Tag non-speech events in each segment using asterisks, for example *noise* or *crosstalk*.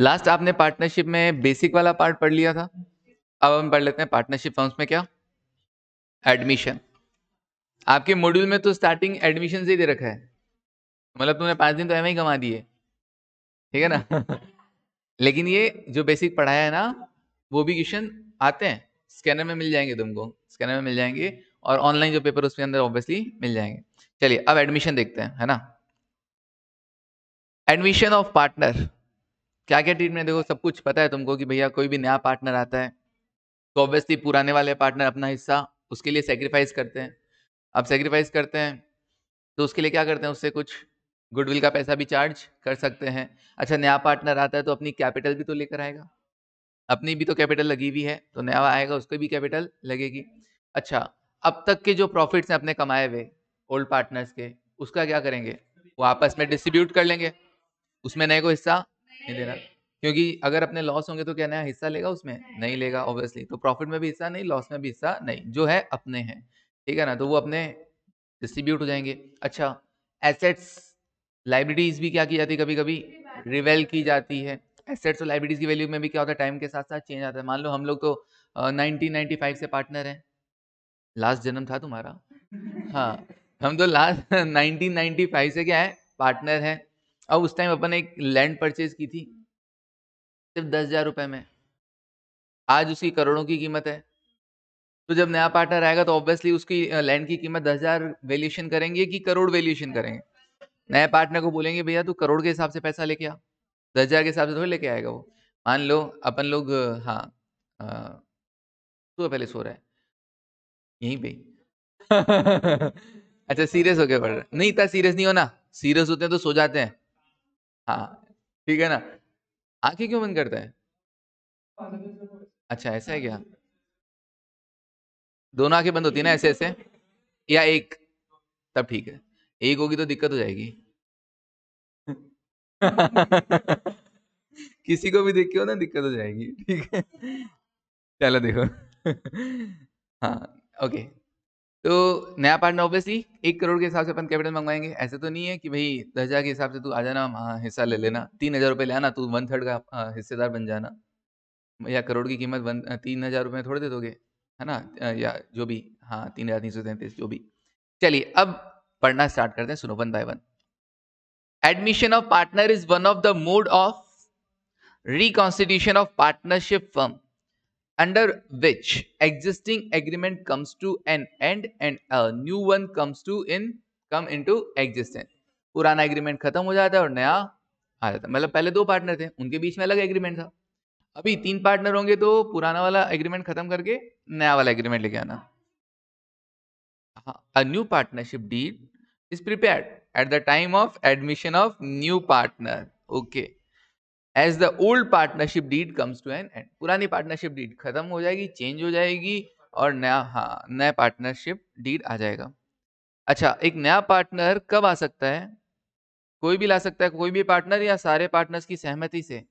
Last आपने partnership में basic वाला पार्ट पढ़ लिया था अब हम पढ़ लेते हैं पार्टनरशिप फॉर्म्स में क्या एडमिशन आपके मॉड्यूल में तो स्टार्टिंग एडमिशन से ही दे रखा है मतलब तुमने पांच दिन तो एम ही कमा दिए ठीक है ना *laughs* लेकिन ये जो बेसिक पढ़ाया है ना वो भी क्वेश्चन आते हैं स्कैनर में मिल जाएंगे तुमको स्कैनर में मिल जाएंगे और ऑनलाइन जो पेपर उसके अंदर ऑब्वियसली मिल जाएंगे चलिए अब एडमिशन देखते हैं है ना एडमिशन ऑफ पार्टनर क्या क्या ट्रीटमेंट देखो सब कुछ पता है तुमको कि भैया कोई भी नया पार्टनर आता है तो ऑब्वियसली पुराने वाले पार्टनर अपना हिस्सा उसके लिए सेक्रीफाइस करते हैं अब सेक्रीफाइस करते हैं तो उसके लिए क्या करते हैं उससे कुछ गुडविल का पैसा भी चार्ज कर सकते हैं अच्छा नया पार्टनर आता है तो अपनी कैपिटल भी तो लेकर आएगा अपनी भी तो कैपिटल लगी हुई है तो नया आएगा उसको भी कैपिटल लगेगी अच्छा अब तक के जो प्रॉफिट्स हैं अपने कमाए हुए ओल्ड पार्टनर्स के उसका क्या करेंगे वो आपस में डिस्ट्रीब्यूट कर लेंगे उसमें नए को हिस्सा नहीं देना क्योंकि अगर अपने लॉस होंगे तो क्या नया हिस्सा लेगा उसमें नहीं लेगा ऑब्वियसली तो प्रॉफिट में भी हिस्सा नहीं लॉस में भी हिस्सा नहीं जो है अपने हैं ठीक है ना तो वो अपने डिस्ट्रीब्यूट हो जाएंगे अच्छा एसेट्स लाइब्रेरीज भी क्या की जाती है कभी कभी रिवेल की जाती है एसेट्स और लाइब्रेरीज की वैल्यू में भी क्या होता है टाइम के साथ साथ चेंज आता है मान लो हम लोग तो नाइनटीन से पार्टनर हैं लास्ट जन्म था तुम्हारा हाँ हम तो लास्ट नाइनटीन *laughs* से क्या है पार्टनर हैं अब उस टाइम अपन एक लैंड परचेज की थी हम्म। सिर्फ दस हजार रुपये में आज उसकी करोड़ों की कीमत है तो जब नया पार्टनर आएगा तो ऑब्वियसली उसकी लैंड की कीमत दस हजार वैल्यूएशन करेंगे कि करोड़ वैल्यूएशन हाँ। करेंगे नए पार्टनर को बोलेंगे भैया तू करोड़ के हिसाब से पैसा लेके आ दस हजार के हिसाब से थोड़ी लेके आएगा वो मान लो अपन लोग हाँ तू तो पहले सो रहा है यहीं पे *laughs* अच्छा सीरियस होके गया रहा नहीं इतना सीरियस नहीं होना सीरियस होते हैं तो सो जाते हैं हाँ, ठीक है ना? आंखें क्यों बंद करता है? अच्छा, ऐसा है क्या? दोनों आंखें बंद होती है ना ऐसे-ऐसे? या एक? तब ठीक है। एक होगी तो दिक्कत हो जाएगी। *laughs* किसी को भी देख के हो ना दिक्कत हो जाएगी, ठीक है? चलो देखो *laughs* हाँ, ओके। तो नया पार्टनर ऑब्वियसली एक करोड़ के हिसाब से अपन कैपिटल मंगवाएंगे ऐसे तो नहीं है कि भाई दस हज़ार के हिसाब से तू आ जाना हिस्सा ले लेना तीन हज़ार रुपये ले आना तू वन थर्ड का हिस्सेदार बन जाना या करोड़ की कीमत वन तीन हज़ार रुपये थोड़े दे दोगे है ना या जो भी हाँ तीन हज़ार तीन सौ तैंतीस जो भी चलिए अब पढ़ना स्टार्ट करते हैं सुनो one by one admission of partner is one of the mode of reconstitution of partnership firm under which existing agreement comes to an end and a new one comes to in come into existence पुराना agreement खत्म हो जाता है और नया आ जाता है मतलब पहले दो पार्टनर थे उनके बीच में अलग एग्रीमेंट था अभी तीन पार्टनर होंगे तो पुराना वाला एग्रीमेंट खत्म करके नया वाला एग्रीमेंट लेके आना a new partnership deed is prepared at the time of admission of new partner okay as the old partnership deed comes to an end पुरानी पार्टनरशिप डीड खत्म हो जाएगी चेंज हो जाएगी और नया हाँ नया पार्टनरशिप डीड आ जाएगा अच्छा एक नया पार्टनर कब आ सकता है कोई भी ला सकता है कोई भी पार्टनर या सारे पार्टनर्स की सहमति से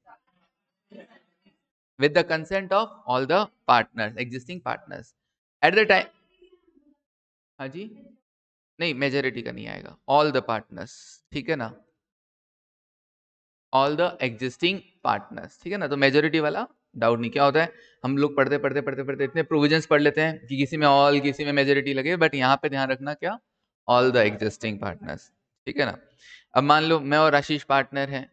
with the consent of all the partners existing partners at the time हाँ जी नहीं मेजोरिटी का नहीं आएगा ऑल द पार्टनर्स ठीक है ना ऑल द एग्जिस्टिंग पार्टनर्स ठीक है ना तो मेजोरिटी वाला डाउट नहीं क्या होता है हम लोग पढ़ते पढ़ते पढ़ते पढ़ते इतने प्रोविजंस पढ़ लेते हैं कि किसी में ऑल किसी में मेजोरिटी लगे बट यहाँ पे ध्यान रखना क्या ऑल द एग्जिस्टिंग पार्टनर्स ठीक है ना अब मान लो मैं और आशीष पार्टनर हैं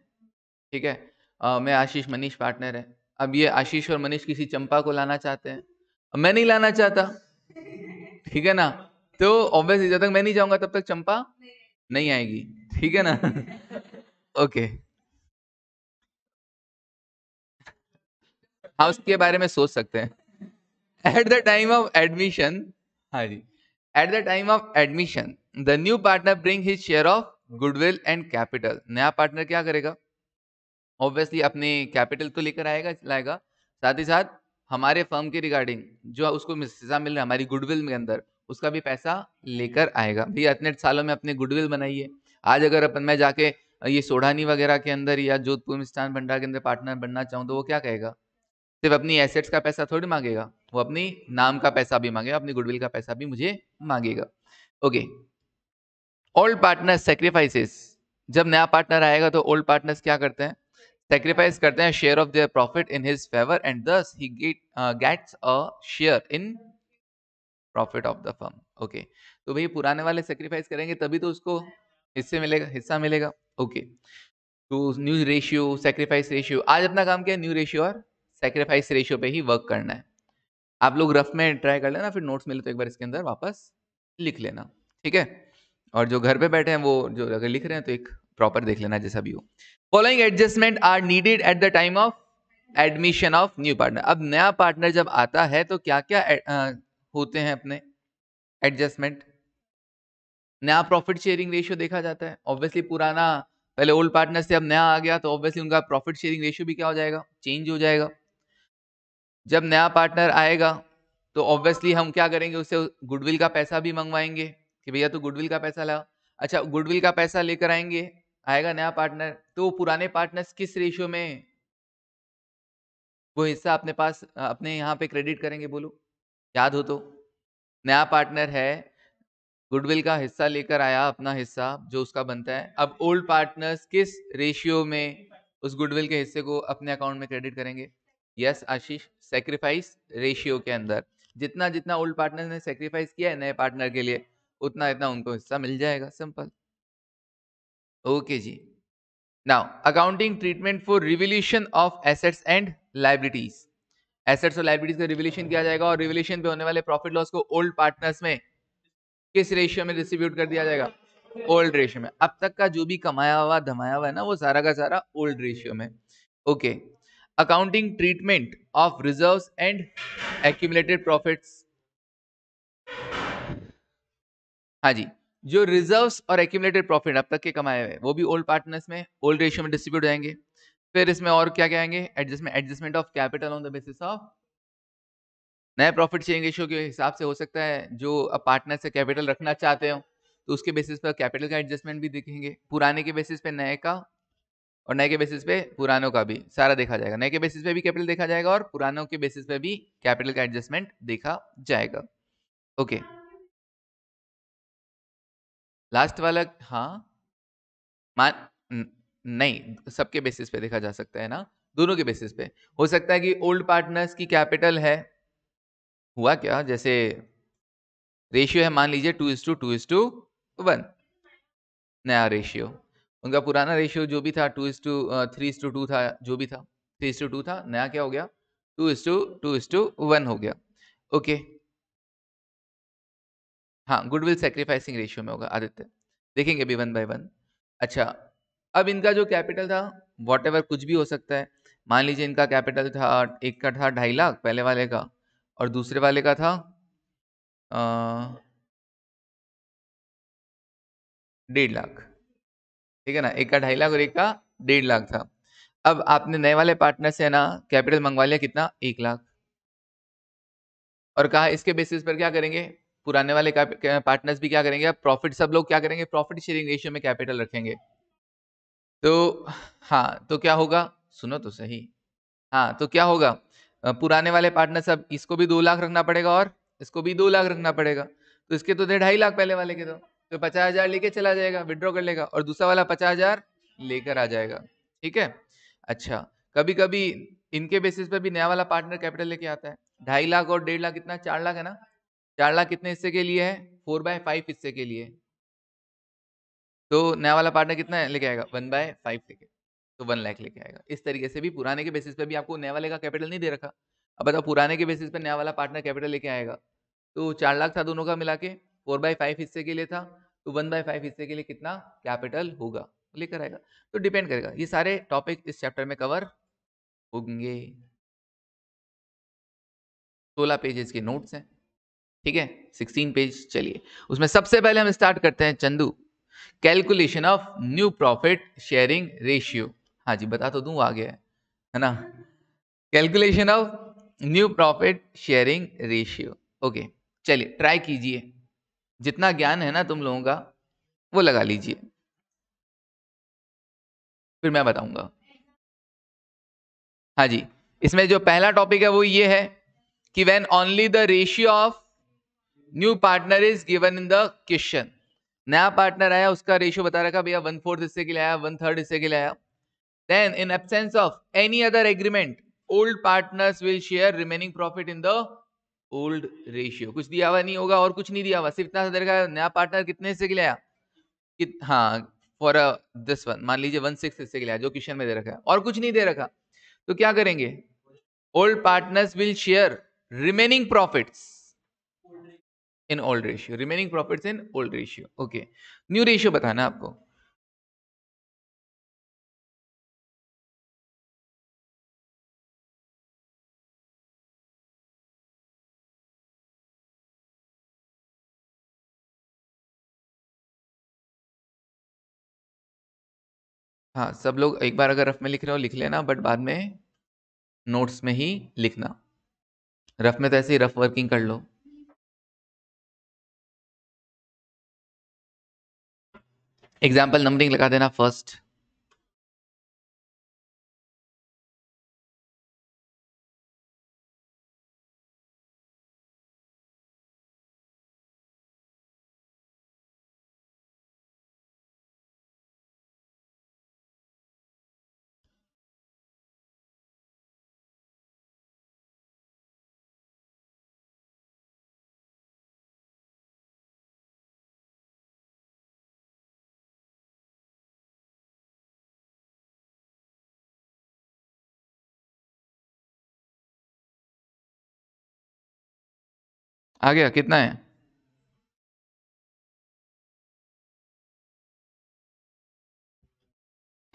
ठीक है आ, मैं आशीष मनीष पार्टनर है अब ये आशीष और मनीष किसी चंपा को लाना चाहते हैं मैं नहीं लाना चाहता ठीक है ना तो ऑब्वियसली जब तक मैं नहीं जाऊंगा तब तक चंपा नहीं आएगी ठीक है ना ओके *laughs* okay. हाँ उसके बारे में सोच सकते हैं at the time of admission हाँ जी at the time of admission the new partner bring his share of goodwill and capital नया पार्टनर क्या करेगा ऑब्वियसली अपने कैपिटल तो लेकर आएगा लाएगा साथ ही साथ हमारे फर्म के रिगार्डिंग जो उसको हिस्सा मिल रहा है हमारी गुडविल के अंदर उसका भी पैसा लेकर आएगा भैया इतने सालों में अपने गुडविल बनाइए आज अगर अपन मैं जाके ये सोढ़ानी वगैरह के अंदर या जोधपुर मिस्टान भंडार के अंदर पार्टनर बनना चाहूँ तो वो क्या कहेगा सिर्फ अपनी एसेट्स का पैसा थोड़ी मांगेगा वो अपनी नाम का पैसा भी मांगेगा अपनी गुडविल का पैसा भी मुझे मांगेगा ओके ओल्ड पार्टनर सेक्रीफाइसेस जब नया पार्टनर आएगा तो ओल्ड पार्टनर्स क्या करते हैं सेक्रीफाइस करते हैं share of their profit in his favour and this he get gets a share in profit of the firm okay तो भाई पुराने वाले सेक्रीफाइस करेंगे तभी तो उसको हिस्से मिलेगा हिस्सा मिलेगा ओके okay. तो न्यू रेशियो सेक्रीफाइस रेशियो आज अपना काम क्या है न्यू रेशियो और सेक्रीफाइस रेशियो पे ही वर्क करना है आप लोग रफ में ट्राई कर लेना फिर नोट्स मिले तो एक बार इसके अंदर वापस लिख लेना ठीक है और जो घर पे बैठे हैं वो जो अगर लिख रहे हैं तो एक प्रॉपर देख लेना जैसा भी हो following adjustment are needed at the time of admission of new partner अब नया पार्टनर जब आता है तो क्या क्या आ, होते हैं अपने एडजस्टमेंट नया प्रॉफिट शेयरिंग रेशियो देखा जाता है ऑब्वियसली पुराना पहले ओल्ड पार्टनर से अब नया आ गया तो ऑब्वियसली उनका प्रॉफिट शेयरिंग रेशियो भी क्या हो जाएगा चेंज हो जाएगा जब नया पार्टनर आएगा तो ऑब्वियसली हम क्या करेंगे उससे गुडविल का पैसा भी मंगवाएंगे कि भैया तो गुडविल का पैसा ला अच्छा गुडविल का पैसा लेकर आएंगे आएगा नया पार्टनर तो वो पुराने पार्टनर्स किस रेशियो में वो हिस्सा अपने पास अपने यहाँ पे क्रेडिट करेंगे बोलो याद हो तो नया पार्टनर है गुडविल का हिस्सा लेकर आया अपना हिस्सा जो उसका बनता है अब ओल्ड पार्टनर्स किस रेशियो में उस गुडविल के हिस्से को अपने अकाउंट में क्रेडिट करेंगे यस आशीष सेक्रीफाइस रेशियो के अंदर जितना जितना ओल्ड पार्टनर ने सेक्रीफाइस किया है नए पार्टनर के लिए उतना इतना उनको हिस्सा मिल जाएगा सिंपल ओके जी now accounting treatment for revolution of assets and liabilities assets और लाइबिलिटीज का रिविल्यूशन किया जाएगा और रिविल्यूशन पे होने वाले प्रॉफिट लॉस को ओल्ड पार्टनर्स में किस रेशियो में डिस्ट्रीब्यूट कर दिया जाएगा ओल्ड रेशियो में अब तक का जो भी कमाया हुआ धमाया हुआ है ना वो सारा का सारा ओल्ड रेशियो में okay okay. Accounting treatment of reserve and accumulated profits हाँ जी जो रिजर्व और एक्यूमलेटेड प्रॉफिट अब तक के कमाए हुए वो भी ओल्ड पार्टनर्स में ओल्ड रेशियो में डिस्ट्रीब्यूट जाएंगे फिर इसमें और क्या क्या आएंगे adjustment adjustment of capital on the basis of नए प्रॉफिट शेयरिंग रेशियो के हिसाब से हो सकता है जो अब पार्टनर से कैपिटल रखना चाहते हो तो उसके बेसिस पर कैपिटल का एडजस्टमेंट भी देखेंगे पुराने के बेसिस पे नए का और नए के बेसिस पे पुरानों का भी सारा देखा जाएगा नए के बेसिस पे भी कैपिटल देखा जाएगा और पुरानों के बेसिस पे भी कैपिटल का एडजस्टमेंट देखा जाएगा ओके लास्ट वाला हाँ मान नहीं सबके बेसिस पे देखा जा सकता है ना दोनों के बेसिस पे हो सकता है कि ओल्ड पार्टनर्स की कैपिटल है हुआ क्या जैसे रेशियो है मान लीजिए two is to two is to one नया रेशियो उनका पुराना रेशियो जो भी था two is two three is to two था जो भी था थ्री इज टू टू था नया क्या हो गया two is to two is two one हो गया ओके हाँ गुडविल सेक्रीफाइसिंग रेशियो में होगा आदित्य देखेंगे अभी वन बाय वन अच्छा अब इनका जो कैपिटल था वॉट एवर कुछ भी हो सकता है मान लीजिए इनका कैपिटल था एक का था ढाई लाख पहले वाले का और दूसरे वाले का था uh, डेढ़ लाख ठीक है ना एक का ढाई लाख और एक का डेढ़ लाख था अब आपने नए वाले पार्टनर से ना कैपिटल मंगवा लिया कितना एक लाख और कहा इसके बेसिस पर क्या करेंगे पुराने वाले पार्टनर्स भी क्या करेंगे प्रॉफिट सब लोग क्या करेंगे प्रॉफिट शेयरिंग रेशियो में कैपिटल रखेंगे तो हाँ तो क्या होगा सुनो तो सही हाँ तो क्या होगा पुराने वाले पार्टनर सब इसको भी दो लाख रखना पड़ेगा और इसको भी दो लाख रखना पड़ेगा तो इसके तो थे ढाई लाख पहले वाले के तो तो पचास हजार लेके चला जाएगा विड्रॉ कर लेगा और दूसरा वाला पचास हजार लेकर आ जाएगा ठीक है अच्छा कभी कभी इनके बेसिस पे भी नया वाला पार्टनर कैपिटल लेके आता है ढाई लाख और डेढ़ लाख कितना चार लाख है ना चार लाख कितने हिस्से के लिए है फोर बाय फाइव हिस्से के लिए तो नया वाला पार्टनर कितना लेके आएगा वन बाय फाइव लेके तो वन लाख लेके आएगा इस तरीके से भी पुराने के बेसिस पे भी आपको नया वाले का कैपिटल नहीं दे रखा अब बताओ पुराने के बेसिस पे नया वाला पार्टनर कैपिटल लेके आएगा तो चार लाख था दोनों का मिला के फोर बाई फाइव हिस्से के लिए था तो वन बाई फाइव हिस्से के लिए कितना कैपिटल होगा लेकर आएगा तो डिपेंड करेगा ये सारे टॉपिक इस चैप्टर में कवर होंगे सोलह पेजेस के नोट्स हैं ठीक है सिक्सटीन पेज चलिए उसमें सबसे पहले हम स्टार्ट करते हैं चंदू calculation of new profit sharing ratio हाँ जी बता तो दू आ गया है है ना calculation of new profit sharing ratio okay चलिए ट्राई कीजिए जितना ज्ञान है ना तुम लोगों का वो लगा लीजिए फिर मैं बताऊंगा हाँ जी इसमें जो पहला टॉपिक है वो ये है कि when only the ratio of new partner is given in the question नया पार्टनर आया उसका रेशियो बता रखा भैया वन फोर्थ हिस्से के लिए आया वन थर्ड हिस्से के लिए आया then in absence of any other agreement old partners will share remaining profit in the old ratio कुछ दिया हुआ नहीं होगा और कुछ नहीं दिया हुआ सिर्फ इतना सा देखा नया पार्टनर कितने से के लिए कि हाँ फॉर दिस वन मान लीजिए वन सिक्स से के लिए जो क्वेश्चन में दे रखा है और कुछ नहीं दे रखा तो क्या करेंगे old partners will share remaining profits in old ratio remaining profits in old ratio okay new ratio बताना आपको हाँ सब लोग एक बार अगर रफ में लिख रहे हो लिख लेना बट बाद में नोट्स में ही लिखना रफ में तो ऐसे ही रफ वर्किंग कर लो एग्जाम्पल नंबरिंग लगा देना फर्स्ट आ गया कितना है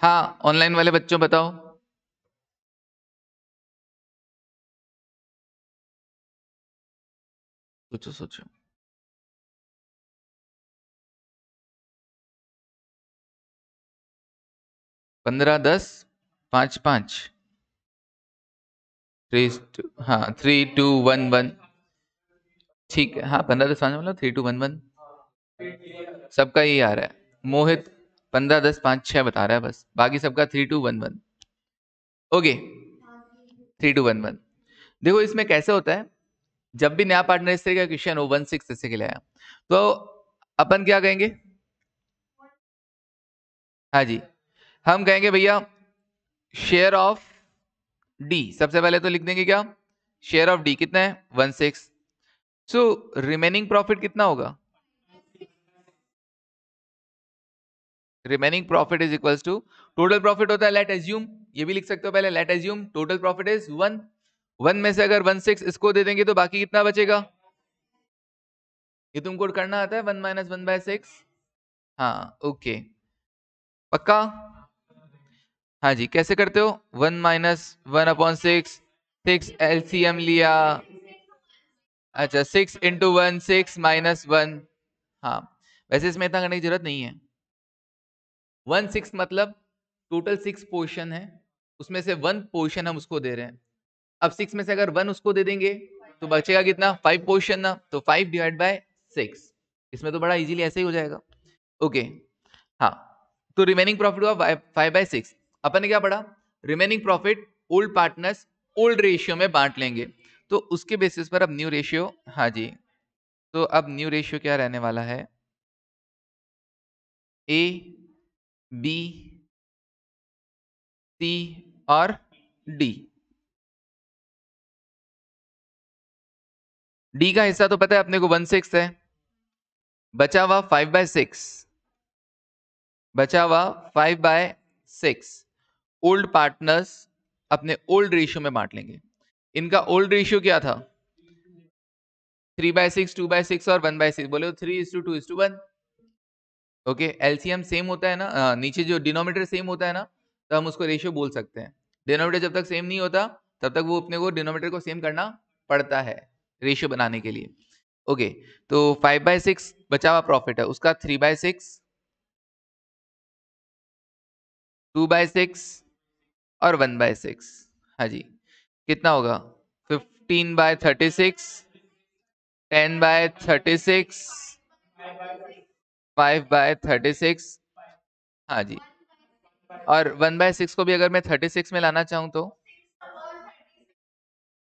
हाँ ऑनलाइन वाले बच्चों बताओ सोचो सोचो पंद्रह दस पांच पांच थ्री हाँ थ्री टू वन वन ठीक है हाँ पंद्रह दस पाँच मतलब थ्री टू वन वन सबका यही आ रहा है मोहित पंद्रह दस पाँच छः बता रहा है बस बाकी सबका three two one one okay three two one one देखो इसमें कैसे होता है जब भी नया पार्टनर इस तरह का क्वेश्चन हो वन सिक्स इससे के लिए आया तो अपन क्या कहेंगे हाँ जी हम कहेंगे भैया शेयर ऑफ डी सबसे पहले तो लिख देंगे क्या शेयर ऑफ डी कितना है one six so remaining profit कितना होगा remaining profit is equals to total profit होता है लेट एज्यूम ये भी लिख सकते हो पहले let assume total profit is one one में से अगर वन सिक्स इसको दे देंगे तो बाकी कितना बचेगा ये तुमको करना आता है one minus one by six हाँ ओके पक्का हाँ जी कैसे करते हो one minus one upon six six L लिया अच्छा six into one six minus one हाँ वैसे इसमें इतना करने की जरूरत नहीं है वन सिक्स मतलब टोटल सिक्स पोर्शन है उसमें से वन पोर्शन हम उसको दे रहे हैं अब सिक्स में से अगर वन उसको दे देंगे तो बचेगा कितना फाइव पोर्शन ना तो फाइव डिवाइड बाय सिक्स इसमें तो बड़ा इजीली ऐसे ही हो जाएगा ओके हाँ तो रिमेनिंग प्रॉफिट हुआ फाइव बाय सिक्स अपन ने क्या पढ़ा remaining profit old partners old ratio में बांट लेंगे तो उसके बेसिस पर अब न्यू रेशियो हाँ जी तो अब न्यू रेशियो क्या रहने वाला है ए बी सी और डी डी का हिस्सा तो पता है अपने को वन सिक्स है बचा हुआ फाइव बाय सिक्स बचा हुआ five by six old partners अपने ओल्ड रेशियो में बांट लेंगे इनका ओल्ड रेशियो क्या था three by six two by six और वन बाय सिक्स बोले three is to two is to one okay LCM same होता है ना नीचे जो डिनोमीटर सेम होता है ना तो हम उसको रेशियो बोल सकते हैं डिनोमीटर जब तक सेम नहीं होता तब तक वो अपने को डिनोमीटर को सेम करना पड़ता है रेशियो बनाने के लिए ओके तो फाइव बाय सिक्स बचा हुआ प्रॉफिट है उसका three by six two by six और वन बाय सिक्स हाँ जी कितना होगा fifteen by thirty six ten by thirty six five by thirty six हाँ जी और वन बाय सिक्स को भी अगर मैं थर्टी सिक्स में लाना चाहूँ तो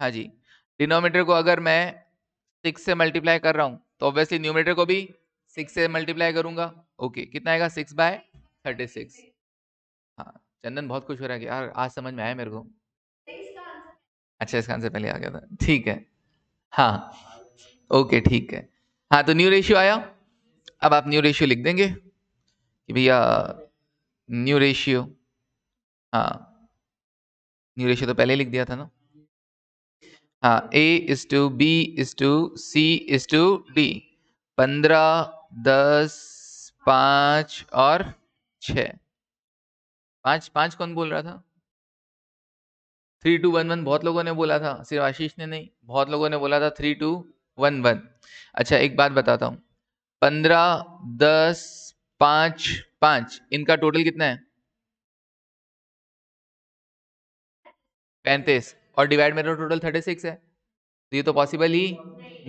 हाँ जी डिनोमीटर को अगर मैं सिक्स से मल्टीप्लाई कर रहा हूँ तो ऑब्वियसली न्यूमीटर को भी सिक्स से मल्टीप्लाई करूंगा ओके कितना आएगा सिक्स बाय थर्टी सिक्स हाँ चंदन बहुत खुश हो रहा है यार आज समझ में आया मेरे को अच्छा खान आंसर पहले आ गया था ठीक है हाँ ओके ठीक है हाँ तो न्यू रेशियो आया अब आप न्यू रेशियो लिख देंगे कि भैया न्यू रेशियो हाँ न्यू रेशियो तो पहले लिख दिया था ना हाँ A is to B is to C is to D पंद्रह दस पाँच और छ पाँच पाँच कौन बोल रहा था थ्री टू वन वन बहुत लोगों ने बोला था सिर्फ आशीष ने नहीं बहुत लोगों ने बोला था थ्री टू वन वन अच्छा एक बात बताता हूँ पंद्रह दस पाँच पाँच इनका टोटल कितना है पैंतीस और डिवाइड में टोटल थर्टी सिक्स है तो ये तो पॉसिबल ही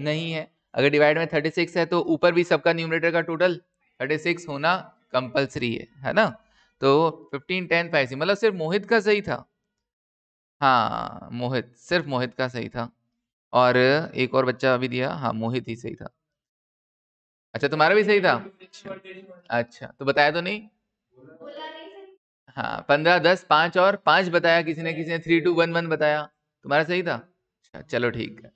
नहीं है अगर डिवाइड में थर्टी सिक्स है तो ऊपर भी सबका न्यूमरेटर का टोटल थर्टी सिक्स होना कंपलसरी है है ना तो फिफ्टीन टेन फाइव मतलब सिर्फ मोहित का सही था हाँ, मोहित, सिर्फ़ मोहित का सही था और एक और बच्चा अभी दिया हाँ, मोहित ही सही था। अच्छा, तुम्हारा भी सही था? अच्छा, तो बताया तो नहीं? हाँ, पंद्रह दस पाँच और पांच बताया किसी ने, किसी ने थ्री टू वन वन बताया। तुम्हारा सही था? अच्छा, चलो ठीक है।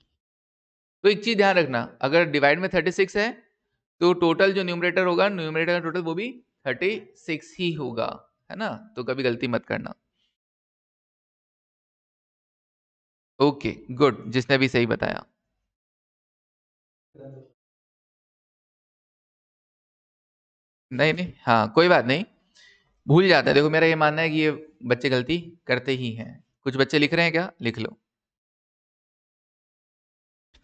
तो एक चीज़ ध्यान रखना, अगर डिवाइड में थर्टी सिक्स है, तो टोटल जो न्यूमरेटर होगा, न्यूमरेटर का टोटल वो भी थर्टी सिक्स ही होगा, है ना? तो कभी गलती मत करना। ओके गुड जिसने भी सही बताया नहीं नहीं हाँ कोई बात नहीं भूल जाता है देखो मेरा ये मानना है कि ये बच्चे गलती करते ही हैं कुछ बच्चे लिख रहे हैं क्या लिख लो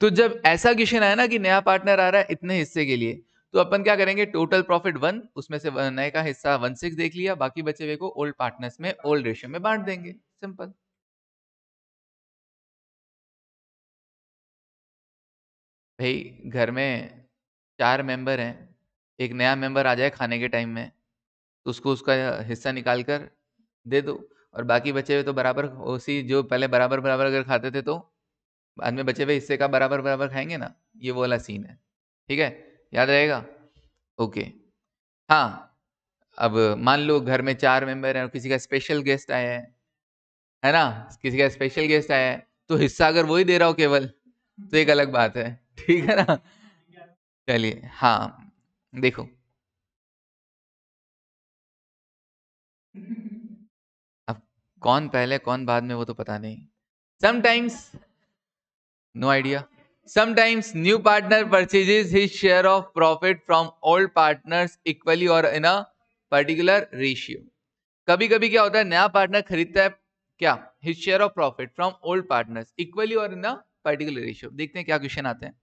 तो जब ऐसा क्वेश्चन आया ना कि नया पार्टनर आ रहा है इतने हिस्से के लिए तो अपन क्या करेंगे टोटल प्रॉफिट वन उसमें से नए का हिस्सा वन सिक्स देख लिया बाकी बचे हुए को ओल्ड पार्टनर्स में ओल्ड रेशियो में बांट देंगे सिंपल भाई घर में चार मेंबर हैं, एक नया मेंबर आ जाए खाने के टाइम में, तो उसको उसका हिस्सा निकाल कर दे दो और बाकी बचे हुए तो बराबर उसी जो पहले बराबर-बराबर अगर खाते थे तो, बाद में बचे हुए हिस्से का बराबर-बराबर खाएंगे ना, ये वो वाला सीन है। ठीक है? याद रहेगा? ओके। हाँ, अब मान लो घर में चार मेंबर हैं और किसी का स्पेशल गेस्ट आया है, है ना? किसी का स्पेशल गेस्ट आया है, तो हिस्सा अगर वो ही दे रहा हो केवल, तो एक अलग बात है। ठीक है ना चलिए हाँ देखो अब कौन पहले कौन बाद में वो तो पता नहीं sometimes no idea sometimes new partner purchases his share of profit from old partners equally और इन अ पर्टिकुलर रेशियो कभी कभी क्या होता है नया पार्टनर खरीदता है क्या his share of profit from old partners equally और इन अ पर्टिकुलर रेशियो देखते हैं क्या क्वेश्चन आते हैं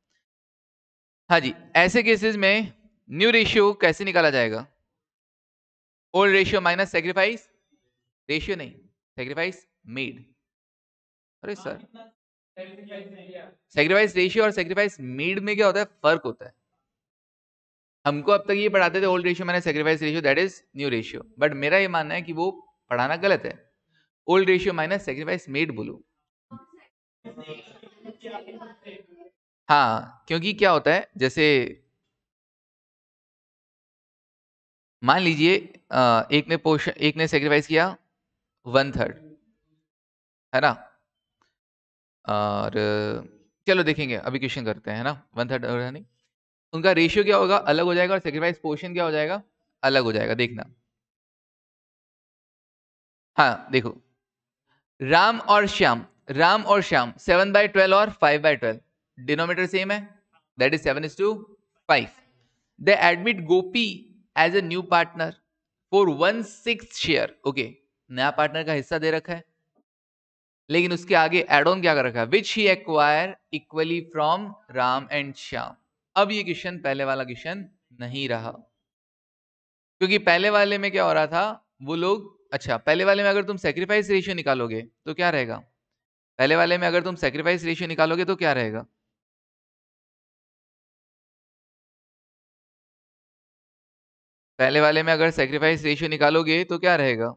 हाँ जी ऐसे केसेस में न्यू रेशियो कैसे निकाला जाएगा old ratio minus sacrifice ratio नहीं सेक्रीफाइस मेड अरे सर सेक्रीफाइस रेशियो और सेक्रीफाइस मेड में क्या होता है फर्क होता है हमको अब तक ये पढ़ाते थे old ratio minus sacrifice ratio that is new ratio but मेरा ये मानना है कि वो पढ़ाना गलत है old ratio minus sacrifice made बोलो हाँ, क्योंकि क्या होता है जैसे मान लीजिए एक ने पोर्शन एक ने सेक्रीफाइस किया वन थर्ड है ना? और चलो देखेंगे अभी क्वेश्चन करते हैं ना? वन थर्ड और यानी उनका रेशियो क्या होगा? अलग हो जाएगा और सेक्रीफाइस पोर्शन क्या हो जाएगा? अलग हो जाएगा देखना। हाँ, देखो राम और श्याम राम और श्याम सेवन बाय ट्वेल्व और five by twelve denominator same है that is seven is to five they admit Gopi as a new partner for one six share okay नया पार्टनर का हिस्सा दे रखा है लेकिन उसके आगे एड ऑन क्या कर रखा है which he acquire equally from Ram and Shyam अब ये क्वेश्चन पहले वाला क्वेश्चन नहीं रहा क्योंकि पहले वाले में क्या हो रहा था वो लोग अच्छा पहले वाले में अगर तुम सेक्रीफाइस रेशियो निकालोगे तो क्या रहेगा पहले वाले में अगर तुम सेक्रीफाइस रेशियो निकालोगे तो क्या रहेगा पहले वाले में अगर सेक्रीफाइस रेशियो निकालोगे तो क्या रहेगा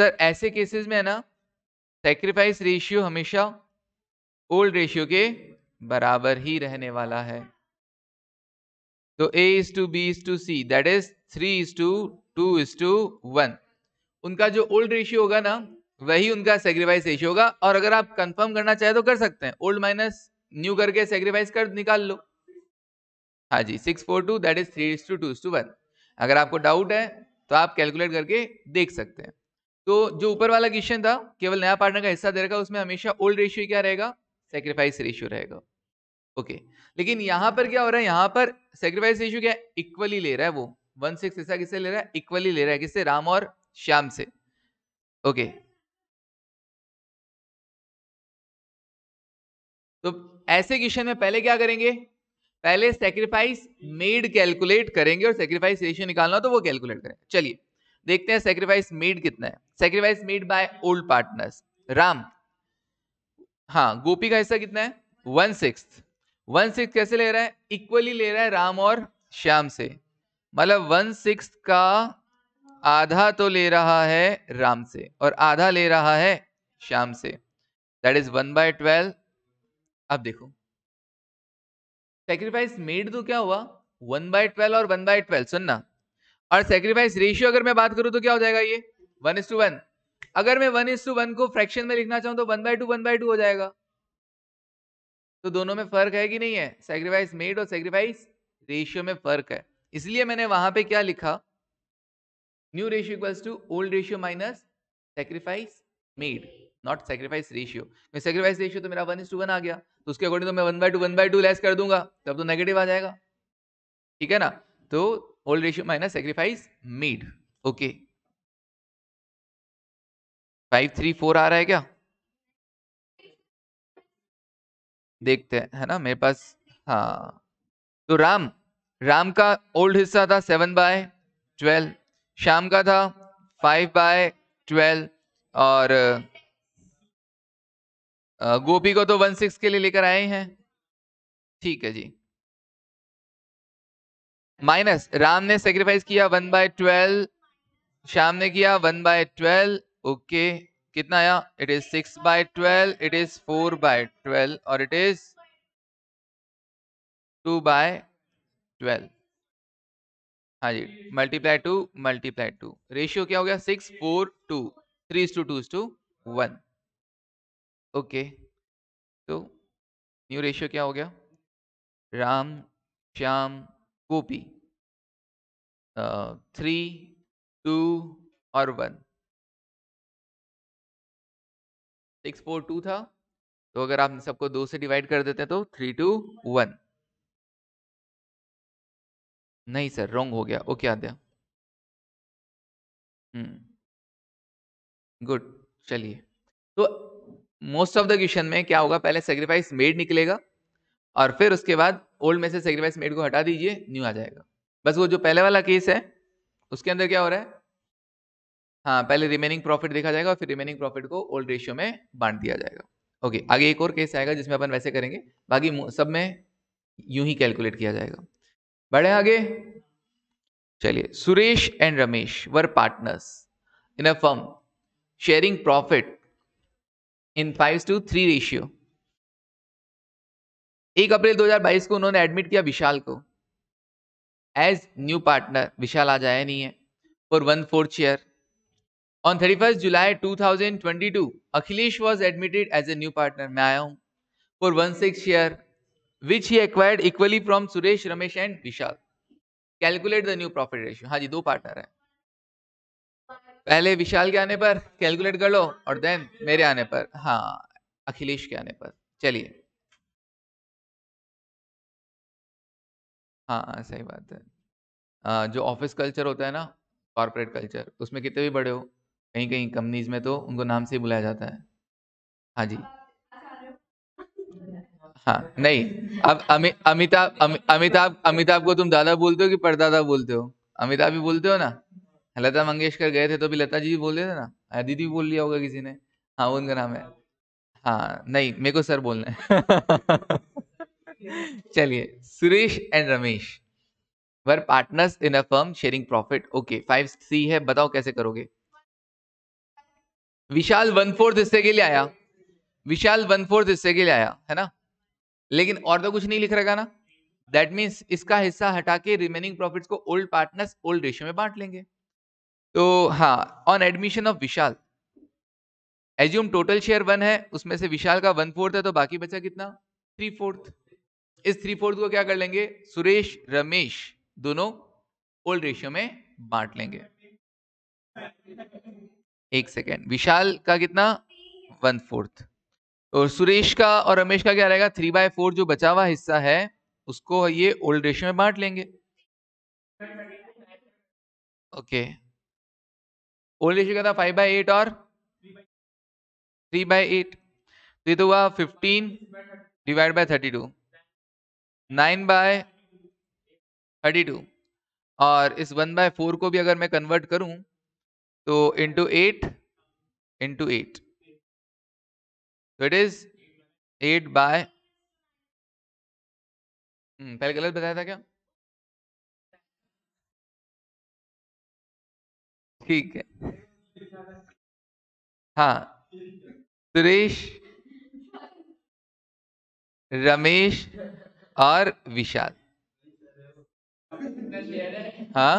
सर ऐसे केसेस में है ना सेक्रीफाइस रेशियो हमेशा ओल्ड रेशियो के बराबर ही रहने वाला है तो A is to B is to C that is three is to two is to one उनका जो ओल्ड रेशियो होगा ना वही उनका सेक्रीफाइस रेशियो होगा और अगर आप कंफर्म करना चाहे तो कर सकते हैं ओल्ड माइनस न्यू करके सेक्रीफाइस कर निकाल लो हाँ जी six four two that is three to two to one अगर आपको डाउट है तो आप कैलकुलेट करके देख सकते हैं तो जो ऊपर वाला क्वेश्चन था केवल नया पार्टनर का हिस्सा दे रखा उसमें हमेशा ओल्ड रेशियो क्या रहेगा सेक्रीफाइस रेशियो रहेगा ओके लेकिन यहाँ पर क्या हो रहा है यहाँ पर सेक्रीफाइस रेशियो क्या इक्वली ले रहा है वो वन सिक्स हिस्सा किससे ले रहा है इक्वली ले रहा है किससे राम और श्याम से ओके तो ऐसे क्वेश्चन में पहले क्या करेंगे पहले सेक्रीफाइस मेड कैलकुलेट करेंगे और सेक्रीफाइस रेशियो निकालना तो वो कैलकुलेट करें चलिए देखते हैं सेक्रीफाइस मेड कितना है sacrifice made by old partners Ram हाँ गोपी का हिस्सा कितना है वन सिक्स वन सिक्स कैसे ले रहा है इक्वली ले रहा है राम और श्याम से मतलब वन सिक्स का आधा तो ले रहा है राम से और आधा ले रहा है श्याम से that is one by twelve अब देखो सेक्रीफाइस मेड तो क्या हुआ वन बाय ट्वेल्व और वन बाय ट्वेल्व सुनना और सेक्रीफाइस रेशियो अगर मैं बात करूं तो क्या हो जाएगा ये वन इज टू वन अगर मैं वन इज टू वन को फ्रैक्शन में लिखना चाहूं तो one by two one by two हो जाएगा तो दोनों में फर्क है कि नहीं है सेक्रीफाइस मेड और सेक्रीफाइस रेशियो में फर्क है इसलिए मैंने वहां पे क्या लिखा new ratio equals to old ratio minus sacrifice made not sacrifice ratio मैं सेक्रीफाइस रेशियो तो मेरा वन इज टू वन आ गया तो उसके अकॉर्डिंग तो मैं one by two one by two less कर दूंगा तब तो नेगेटिव आ जाएगा ठीक है ना तो whole ratio minus sacrifice made okay five three four आ रहा है क्या देखते हैं है ना मेरे पास हाँ तो राम राम का ओल्ड हिस्सा था सेवन बाय ट्वेल्व श्याम का था फाइव बाय ट्वेल्व और गोपी को तो वन सिक्स के लिए लेकर आए हैं ठीक है जी माइनस राम ने सेक्रीफाइस किया वन बाय ट्वेल्व श्याम ने किया वन बाय ट्वेल्व ओके कितना आया it is six by twelve it is four by twelve और it is two by twelve हाँ जी multiply two multiply two ratio क्या हो गया six four two three to two to one okay तो new ratio क्या हो गया राम श्याम गोपी थ्री टू और वन सिक्स फोर टू था तो अगर आप सबको दो से डिवाइड कर देते हैं तो थ्री टू वन नहीं सर रॉन्ग हो गया ओके आद्या गुड हम्म। चलिए तो मोस्ट ऑफ द क्वेश्चन में क्या होगा पहले सेक्रीफाइस मेड निकलेगा और फिर उसके बाद ओल्ड में से सेक्रीफाइस मेड को हटा दीजिए न्यू आ जाएगा बस वो जो पहले वाला केस है उसके अंदर क्या हो रहा है हाँ पहले रिमेनिंग प्रॉफिट देखा जाएगा और फिर रिमेनिंग प्रॉफिट को ओल्ड रेशियो में बांट दिया जाएगा ओके okay, आगे एक और केस आएगा जिसमें अपन वैसे करेंगे बाकी सब में यूं ही कैलकुलेट किया जाएगा बढ़े आगे चलिए Suresh and Ramesh were partners in a firm sharing profit in five two three ratio एक अप्रैल 2022 को उन्होंने एडमिट किया विशाल को एज न्यू पार्टनर विशाल आज आया नहीं है for one fourth share on thirty first July two thousand twenty two Akhilesh was admitted as a new partner मैं आया हूँ for one six share which he acquired equally from Suresh Ramesh and Vishal calculate the new profit ratio हाँ जी दो partner है पहले विशाल के आने पर कैलकुलेट कर लो और देन मेरे आने पर हाँ अखिलेश के आने पर चलिए हाँ सही बात है आ, जो ऑफिस कल्चर होता है ना कॉरपोरेट कल्चर उसमें कितने भी बड़े हो कहीं कहीं कंपनीज में तो उनको नाम से ही बुलाया जाता है हाँ जी हाँ नहीं अब अमिताभ अमिताभ अमिताभ को तुम दादा बोलते हो कि परदादा बोलते हो अमिताभ भी बोलते हो ना लता मंगेशकर गए थे तो भी लता जी भी बोल रहे थे ना दीदी दीदी बोल लिया होगा किसी ने हाँ उनका नाम है हाँ नहीं मेरे को सर बोलना है *laughs* चलिए Suresh and Ramesh were partners in a firm sharing profit okay five सी है बताओ कैसे करोगे विशाल वन फोर्थ हिस्से के लिए आया विशाल वन फोर्थ हिस्से के लिए आया है ना लेकिन और तो कुछ नहीं लिख रहेगा ना दैट मीन्स इसका हिस्सा हटा के रिमेनिंग प्रॉफिट्स को ओल्ड पार्टनर्स ओल्ड रेशियो में बांट लेंगे तो हाँ on admission of Vishal assume total share one है उसमें से विशाल का वन फोर्थ है तो बाकी बचा कितना थ्री फोर्थ इस थ्री फोर्थ को क्या कर लेंगे सुरेश रमेश दोनों ओल्ड रेशियो में बांट लेंगे एक सेकेंड विशाल का कितना वन फोर्थ और सुरेश का और रमेश का क्या रहेगा थ्री बाय फोर जो बचा हुआ हिस्सा है उसको ये ओल्ड रेशियो में बांट लेंगे ओके okay. ओल्ड रेशियो क्या था फाइव बाई एट और थ्री बाई एट तो ये तो हुआ fifteen divide by thirty two nine by thirty two और इस वन बाय फोर को भी अगर मैं कन्वर्ट करूं तो इंटू एट इंटू एट तो इट इज एट बाय पहले गलत बताया था क्या ठीक है हाँ सुरेश रमेश और विशाल हाँ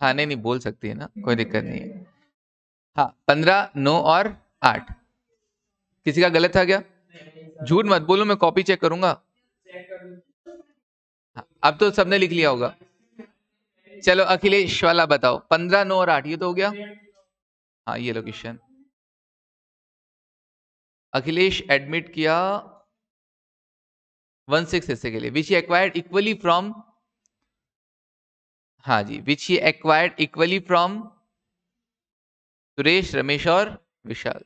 हाँ नहीं नहीं बोल सकती है ना कोई दिक्कत नहीं है हाँ पंद्रह नौ और आठ किसी का गलत था क्या झूठ मत बोलो मैं कॉपी चेक करूंगा हाँ, अब तो सबने लिख लिया होगा चलो अखिलेश वाला बताओ पंद्रह नौ और आठ ये तो हो गया हाँ ये लोकेशन अखिलेश एडमिट किया वन सिक्स हिस्से के लिए which he acquired equally from हाँ जी which he acquired equally from Suresh Ramesh और Vishal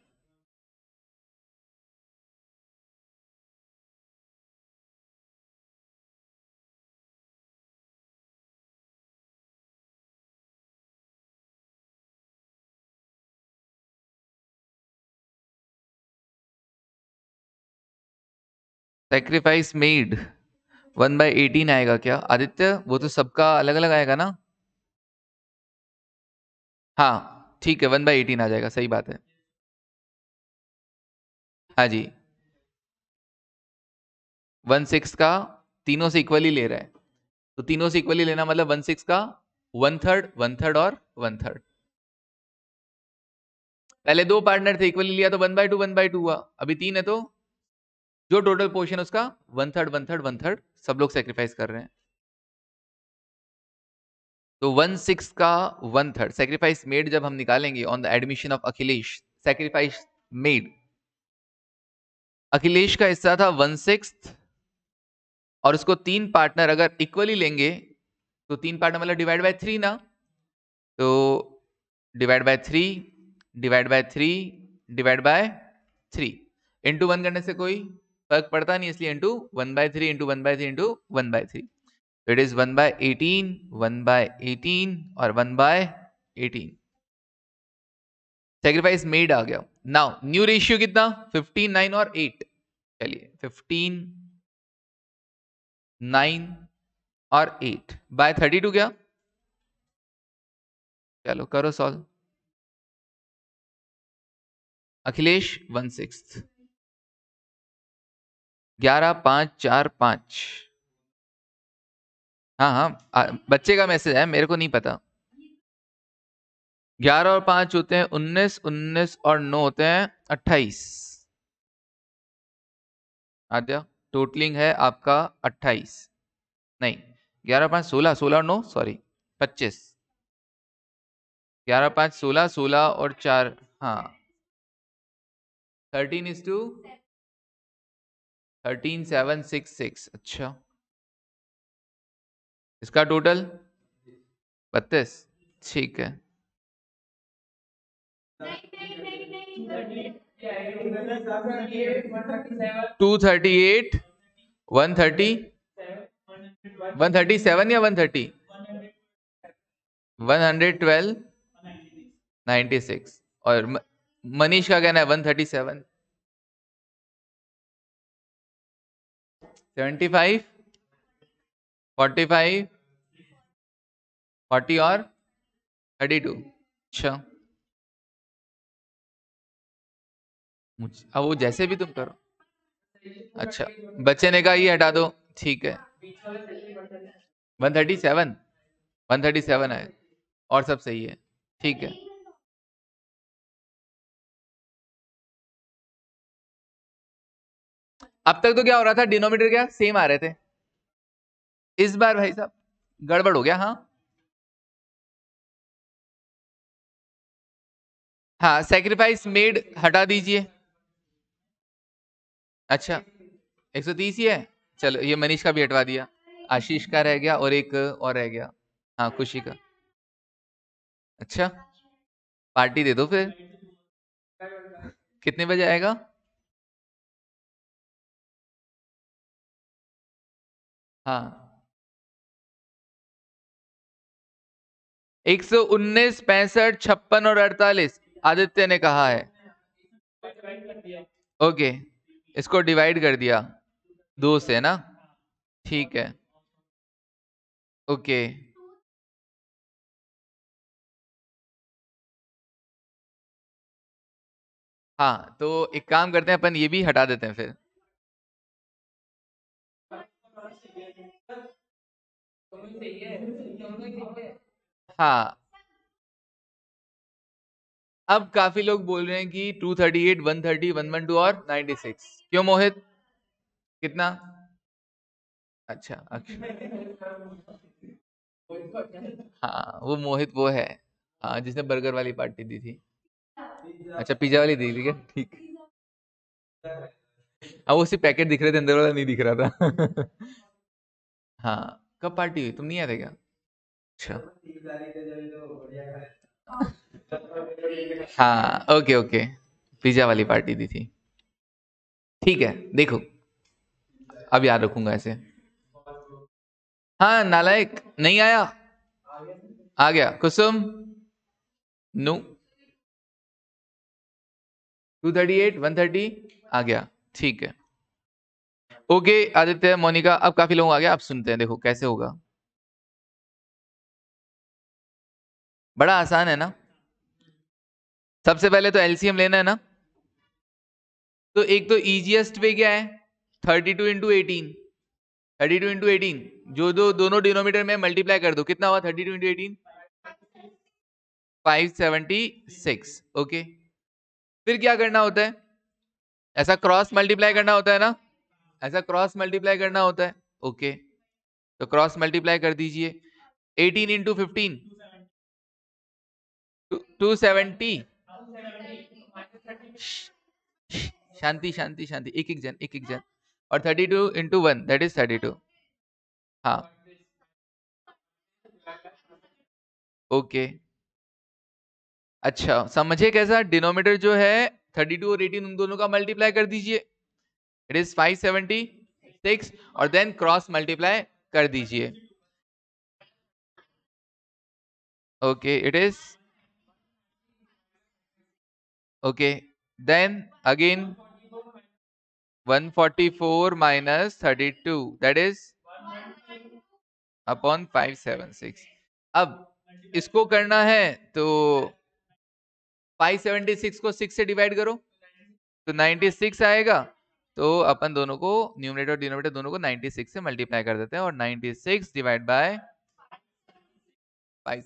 sacrifice made one by eighteen आएगा क्या आदित्य वो तो सबका अलग अलग आएगा ना हाँ ठीक है वन बाई एटीन आ जाएगा सही बात है हाँ जी वन सिक्स का तीनों से इक्वली ले रहा है तो तीनों से इक्वली लेना मतलब वन सिक्स का वन थर्ड वन थर्ड और वन थर्ड पहले दो पार्टनर थे इक्वली लिया तो one by two one by two हुआ अभी तीन है तो जो टोटल पोर्शन उसका one third one third one third सब लोग सेक्रीफाइस कर रहे हैं तो वन सिक्स का वन थर्ड सेक्रीफाइस मेड जब हम निकालेंगे on the admission of Akhilesh sacrifice made Akhilesh का हिस्सा था वन सिक्स और उसको तीन पार्टनर अगर इक्वली लेंगे तो तीन पार्टनर मतलब डिवाइड बाय थ्री ना तो divide by three divide by three divide by three into one करने से कोई फर्क पड़ता नहीं इसलिए into one by three into one by three into one by three it is one by eighteen one by eighteen और one by eighteen sacrifice made आ गया नाउ न्यू रेशियो कितना फिफ्टीन नाइन और एट चलिए fifteen nine और eight by thirty two क्या चलो करो सॉल्व अखिलेश वन सिक्स ग्यारह पाँच चार पाँच हाँ हाँ बच्चे का मैसेज है मेरे को नहीं पता ग्यारह और पाँच होते हैं उन्नीस उन्नीस और नौ होते हैं अट्ठाईस आद्या टोटलिंग है आपका अट्ठाईस नहीं ग्यारह पाँच सोलह सोलह और नौ सॉरी पच्चीस ग्यारह पाँच सोलह सोलह और चार हाँ thirteen is to thirteen seven six six अच्छा इसका टोटल बत्तीस ठीक है two thirty eight one thirty one thirty seven या one thirty one hundred twelve ninety six और मनीष का कहना है one thirty seven seventy five forty five forty और थर्टी टू अच्छा अब वो जैसे भी तुम करो अच्छा बच्चे ने कहा ये हटा दो ठीक है one thirty seven one thirty seven है और सब सही है ठीक है अब तक तो क्या हो रहा था डिनोमीटर क्या सेम आ रहे थे इस बार भाई साहब गड़बड़ हो गया हाँ हाँ सेक्रीफाइस मेड हटा दीजिए अच्छा 130 ही है चलो ये मनीष का भी हटवा दिया आशीष का रह गया और एक और रह गया हाँ खुशी का अच्छा पार्टी दे दो फिर कितने बजे आएगा हाँ एक सौ उन्नीस पैंसठ छप्पन और अड़तालीस आदित्य ने कहा है ओके इसको डिवाइड कर दिया दो से ना ठीक है ओके हाँ तो एक काम करते हैं अपन ये भी हटा देते हैं फिर हाँ अब काफी लोग बोल रहे हैं कि 238, 130, 112 और 96 क्यों मोहित कितना अच्छा अच्छा हाँ वो मोहित वो है हाँ जिसने बर्गर वाली पार्टी दी थी अच्छा पिज्जा वाली दी थी क्या ठीक अब वो पैकेट दिख रहे थे अंदर वाला नहीं दिख रहा था *laughs* हाँ कब पार्टी हुई तुम नहीं आ थे क्या अच्छा हाँ।, हाँ ओके ओके पिज्जा वाली पार्टी दी थी ठीक है देखो अब याद रखूंगा ऐसे हाँ नालायक नहीं आया आ गया Kusum no two thirty eight one thirty आ गया ठीक है ओके आदित्य मोनिका अब काफी लोग आ गए आप सुनते हैं देखो कैसे होगा बड़ा आसान है ना सबसे पहले तो एलसीएम लेना है ना तो एक तो इजीएस्ट पे क्या है thirty two into eighteen thirty two into eighteen जो दो दोनों डिनोमीटर में मल्टीप्लाई कर दो कितना हुआ thirty two into eighteen five seventy six okay फिर क्या करना होता है ऐसा क्रॉस मल्टीप्लाई करना होता है ना ऐसा क्रॉस मल्टीप्लाई करना होता है ओके तो क्रॉस मल्टीप्लाई कर दीजिए eighteen into fifteen two seventy Shanti Shanti Shanti एक एक जन एक एक जन और thirty two into one that is thirty two हाँ ओके okay. अच्छा समझे कैसा डिनोमीटर जो है थर्टी टू और एटीन उन दोनों का मल्टीप्लाई कर दीजिए इट इज सिक्स और देन क्रॉस मल्टीप्लाई कर दीजिए okay it is okay then again one forty four minus thirty two that is upon five seven six अब इसको करना है तो फाइव सेवेंटी सिक्स को सिक्स से डिवाइड करो तो नाइन्टी सिक्स आएगा तो अपन दोनों को न्यूमिनेटर और डिनोमिनेटर दोनों को 96 से मल्टीप्लाई कर देते हैं और 96 divide by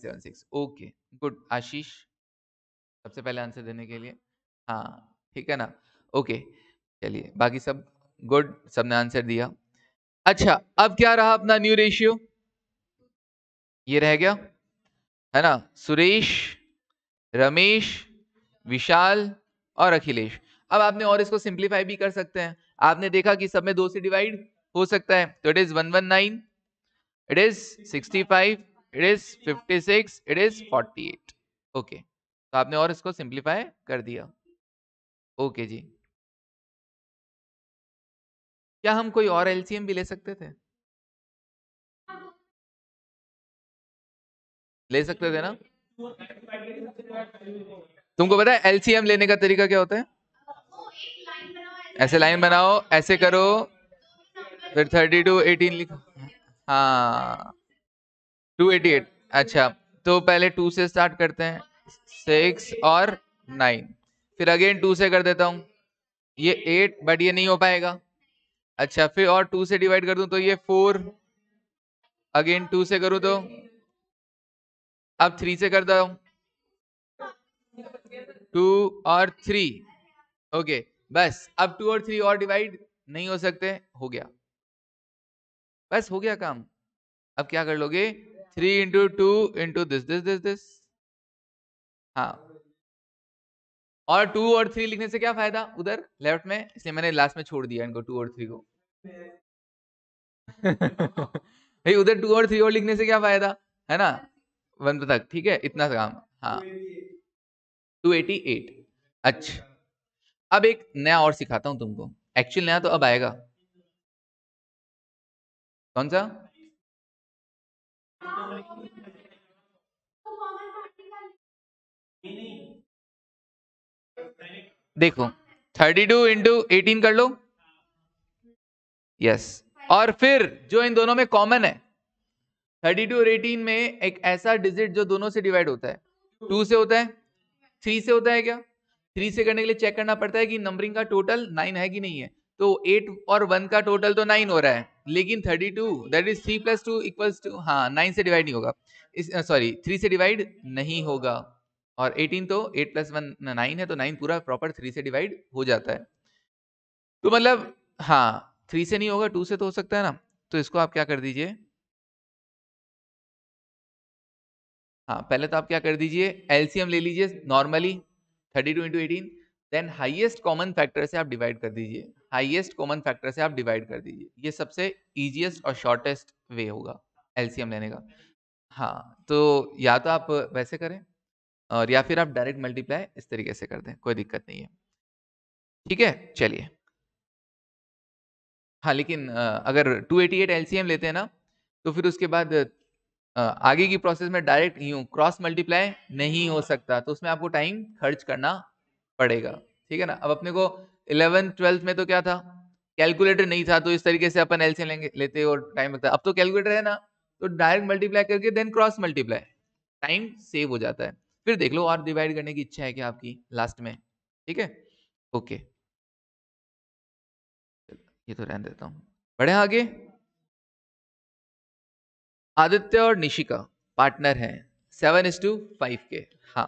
six okay good Ashish सबसे पहले आंसर देने के लिए हाँ ठीक है ना ओके चलिए बाकी सब गुड सबने आंसर दिया अच्छा अब क्या रहा अपना न्यू रेशियो ये रह गया है ना सुरेश रमेश विशाल और अखिलेश अब आपने और इसको सिंप्लीफाई भी कर सकते हैं आपने देखा कि सब में दो से डिवाइड हो सकता है तो it is one one nine it is sixty five it is fifty six it is forty eight okay तो आपने और इसको सिंप्लीफाई कर दिया ओके okay जी क्या हम कोई और एलसीएम भी ले सकते थे ले सकते थे ना तुमको पता है एलसीएम लेने का तरीका क्या होता है ऐसे लाइन बनाओ ऐसे करो फिर थर्टी टू एटीन लिखो हाँ टू एटी एट अच्छा तो पहले टू से स्टार्ट करते हैं सिक्स और नाइन फिर अगेन टू से कर देता हूँ ये एट बट ये नहीं हो पाएगा अच्छा फिर और टू से डिवाइड कर दूं तो ये फोर अगेन टू से करूं तो अब थ्री से करता हूं टू और थ्री ओके बस अब टू और थ्री और डिवाइड नहीं हो सकते हो गया बस हो गया काम अब क्या कर लोगे three into two into this this this this हाँ और टू और थ्री लिखने से क्या फायदा उधर लेफ्ट में इसलिए मैंने लास्ट में छोड़ दिया इनको टू और थ्री को *laughs* भाई उधर टू और थ्री और लिखने से क्या फायदा है ना वन तक ठीक है इतना काम हाँ टू एटी एट अच्छा अब एक नया और सिखाता हूं तुमको एक्चुअल नया तो अब आएगा कौन सा देखो थर्टी टू इंटू एटीन कर लो यस और फिर जो इन दोनों में कॉमन है थर्टी टू और एटीन में एक ऐसा डिजिट जो दोनों से डिवाइड होता है टू से होता है थ्री से होता है क्या थ्री से करने के लिए चेक करना पड़ता है कि नंबरिंग का टोटल नाइन है कि नहीं है तो एट और वन का टोटल तो नाइन हो रहा है लेकिन thirty two that is three plus two equals two हाँ नाइन से डिवाइड नहीं होगा सॉरी थ्री से डिवाइड नहीं होगा और एटीन तो एट प्लस वन नाइन है तो नाइन पूरा प्रॉपर थ्री से डिवाइड हो जाता है तो मतलब हाँ थ्री से नहीं होगा टू से तो हो सकता है ना तो इसको आप क्या कर दीजिए हाँ पहले तो आप क्या कर दीजिए एलसीएम ले लीजिए normally thirty two into eighteen then highest common factor से आप डिवाइड कर दीजिए हाइएस्ट कॉमन फैक्टर से आप डिवाइड कर दीजिए ये सबसे ईजिएस्ट और शॉर्टेस्ट वे होगा एलसीएम लेने का हाँ तो या तो आप वैसे करें और या फिर आप डायरेक्ट मल्टीप्लाई इस तरीके से कर दें कोई दिक्कत नहीं है ठीक है चलिए हाँ लेकिन अगर 288 एलसीएम लेते हैं ना तो फिर उसके बाद आगे की प्रोसेस में डायरेक्ट यूं क्रॉस मल्टीप्लाई नहीं हो सकता तो उसमें आपको टाइम खर्च करना पड़ेगा ठीक है ना अब अपने को इलेवन ट्वेल्थ में तो क्या था कैलकुलेटर नहीं था तो इस तरीके से अपन एल लेंगे लेते और टाइम लगता अब तो कैलकुलेटर है ना तो डायरेक्ट मल्टीप्लाई करके then cross multiply time save हो जाता है फिर देख लो और डिवाइड करने की इच्छा है क्या आपकी लास्ट में ठीक है ओके ये तो रहने देता हूँ बढ़े आगे आदित्य और निशिका पार्टनर हैं सेवन इज टू फाइव के हाँ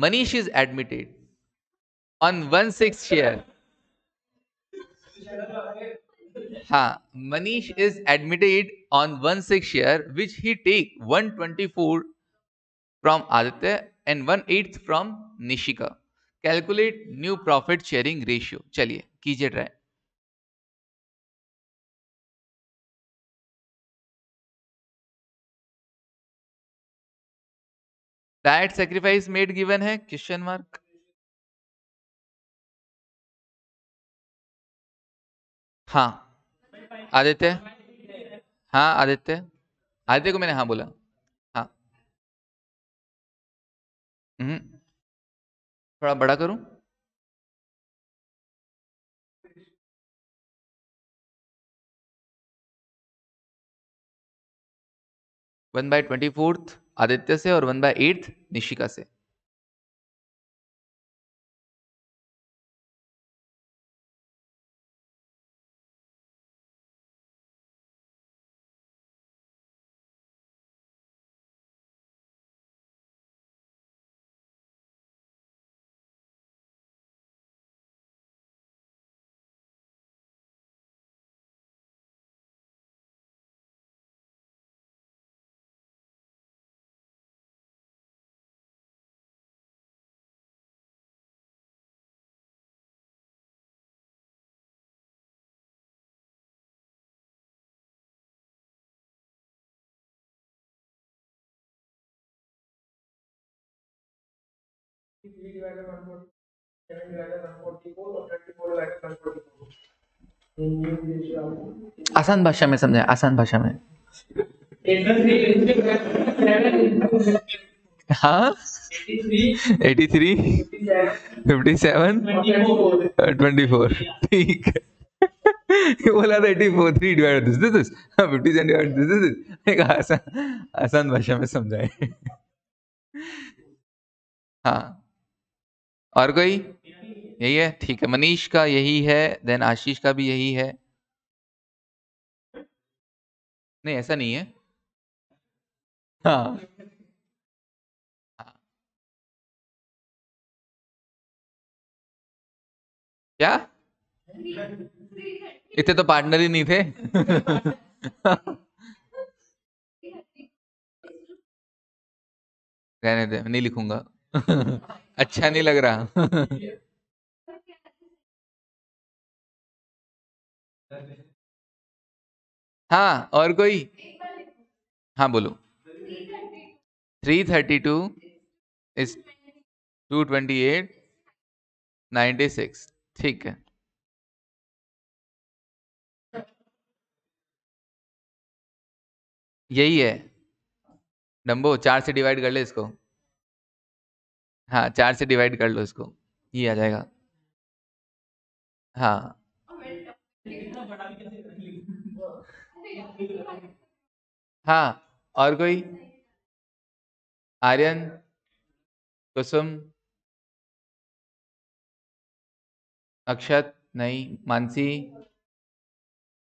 Manish is admitted on one six share हाँ Manish is admitted on one six share which he take one twenty four from Aditya and one eighth from Nishika calculate new profit sharing ratio चलिए कीजिए try that sacrifice made given है question mark हाँ आदित्य हाँ आदित्य आदित्य को मैंने हाँ बोला हाँ हम्म। थोड़ा बड़ा करूं one by twenty fourth Aditya से और वन बाय एट्थ निशिका से divided by 140, 7 divided by 144 divided by 144 आसान भाषा में समझाए आसान भाषा में eighty three fifty seven twenty four ठीक है बोला था eighty four three divide this this this fifty seven divide this this this आसान आसान भाषा में समझाए हाँ और कोई यही है ठीक है मनीष का यही है देन आशीष का भी यही है नहीं ऐसा नहीं है हाँ क्या इतने तो पार्टनर ही नहीं थे रहने दे नहीं लिखूंगा अच्छा नहीं लग रहा हाँ और कोई हाँ बोलो three thirty two is two twenty eight ninety six ठीक है यही है डम्बो चार से डिवाइड कर ले इसको हाँ, चार से डिवाइड कर लो इसको, ये आ जाएगा। हाँ। हाँ, और कोई? आर्यन? कुसुम? अक्षत? नहीं, मानसी?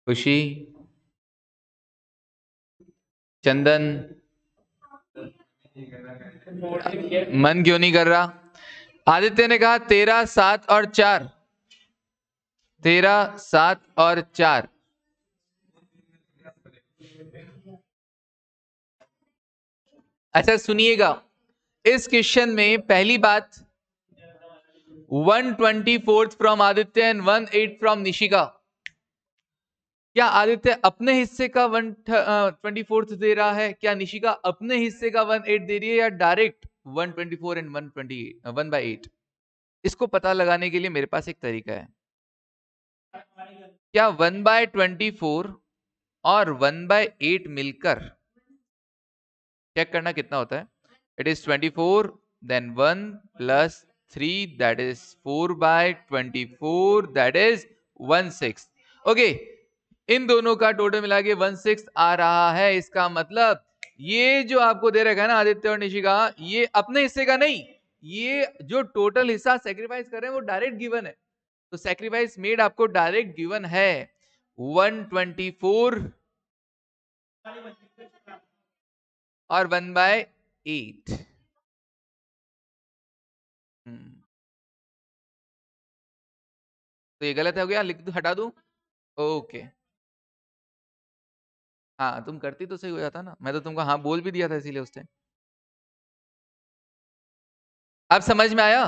खुशी? चंदन? मन क्यों नहीं कर रहा आदित्य ने कहा तेरह सात और चार तेरह सात और चार अच्छा सुनिएगा इस क्वेश्चन में पहली बात one twenty fourth from Aditya and one eight from Nishika क्या आदित्य अपने हिस्से का वन ट्वेंटी फोर्थ दे रहा है क्या निशिका अपने हिस्से का वन एट दे रही है या direct one twenty four and one twenty one by eight इसको पता लगाने के लिए मेरे पास एक तरीका है क्या वन बाय ट्वेंटी फोर और वन बाय एट मिलकर चेक करना कितना होता है it is twenty four then one plus three that is four by twenty four that is one six okay इन दोनों का टोटल मिला के वन सिक्स आ रहा है इसका मतलब ये जो आपको दे रखा है ना आदित्य और निशिका ये अपने हिस्से का नहीं ये जो टोटल हिस्सा सेक्रीफाइस कर रहे हैं वो डायरेक्ट गिवन है तो सेक्रीफाइस मेड आपको डायरेक्ट गिवन है वन ट्वेंटी फोर और वन बाय एट हम्म। तो ये गलत हो गया लिख हटा दू ओके हाँ, तुम करती तो सही हो जाता ना। मैं तो तुमको हाँ बोल भी दिया था इसीलिए उस टाइम। अब समझ में आया?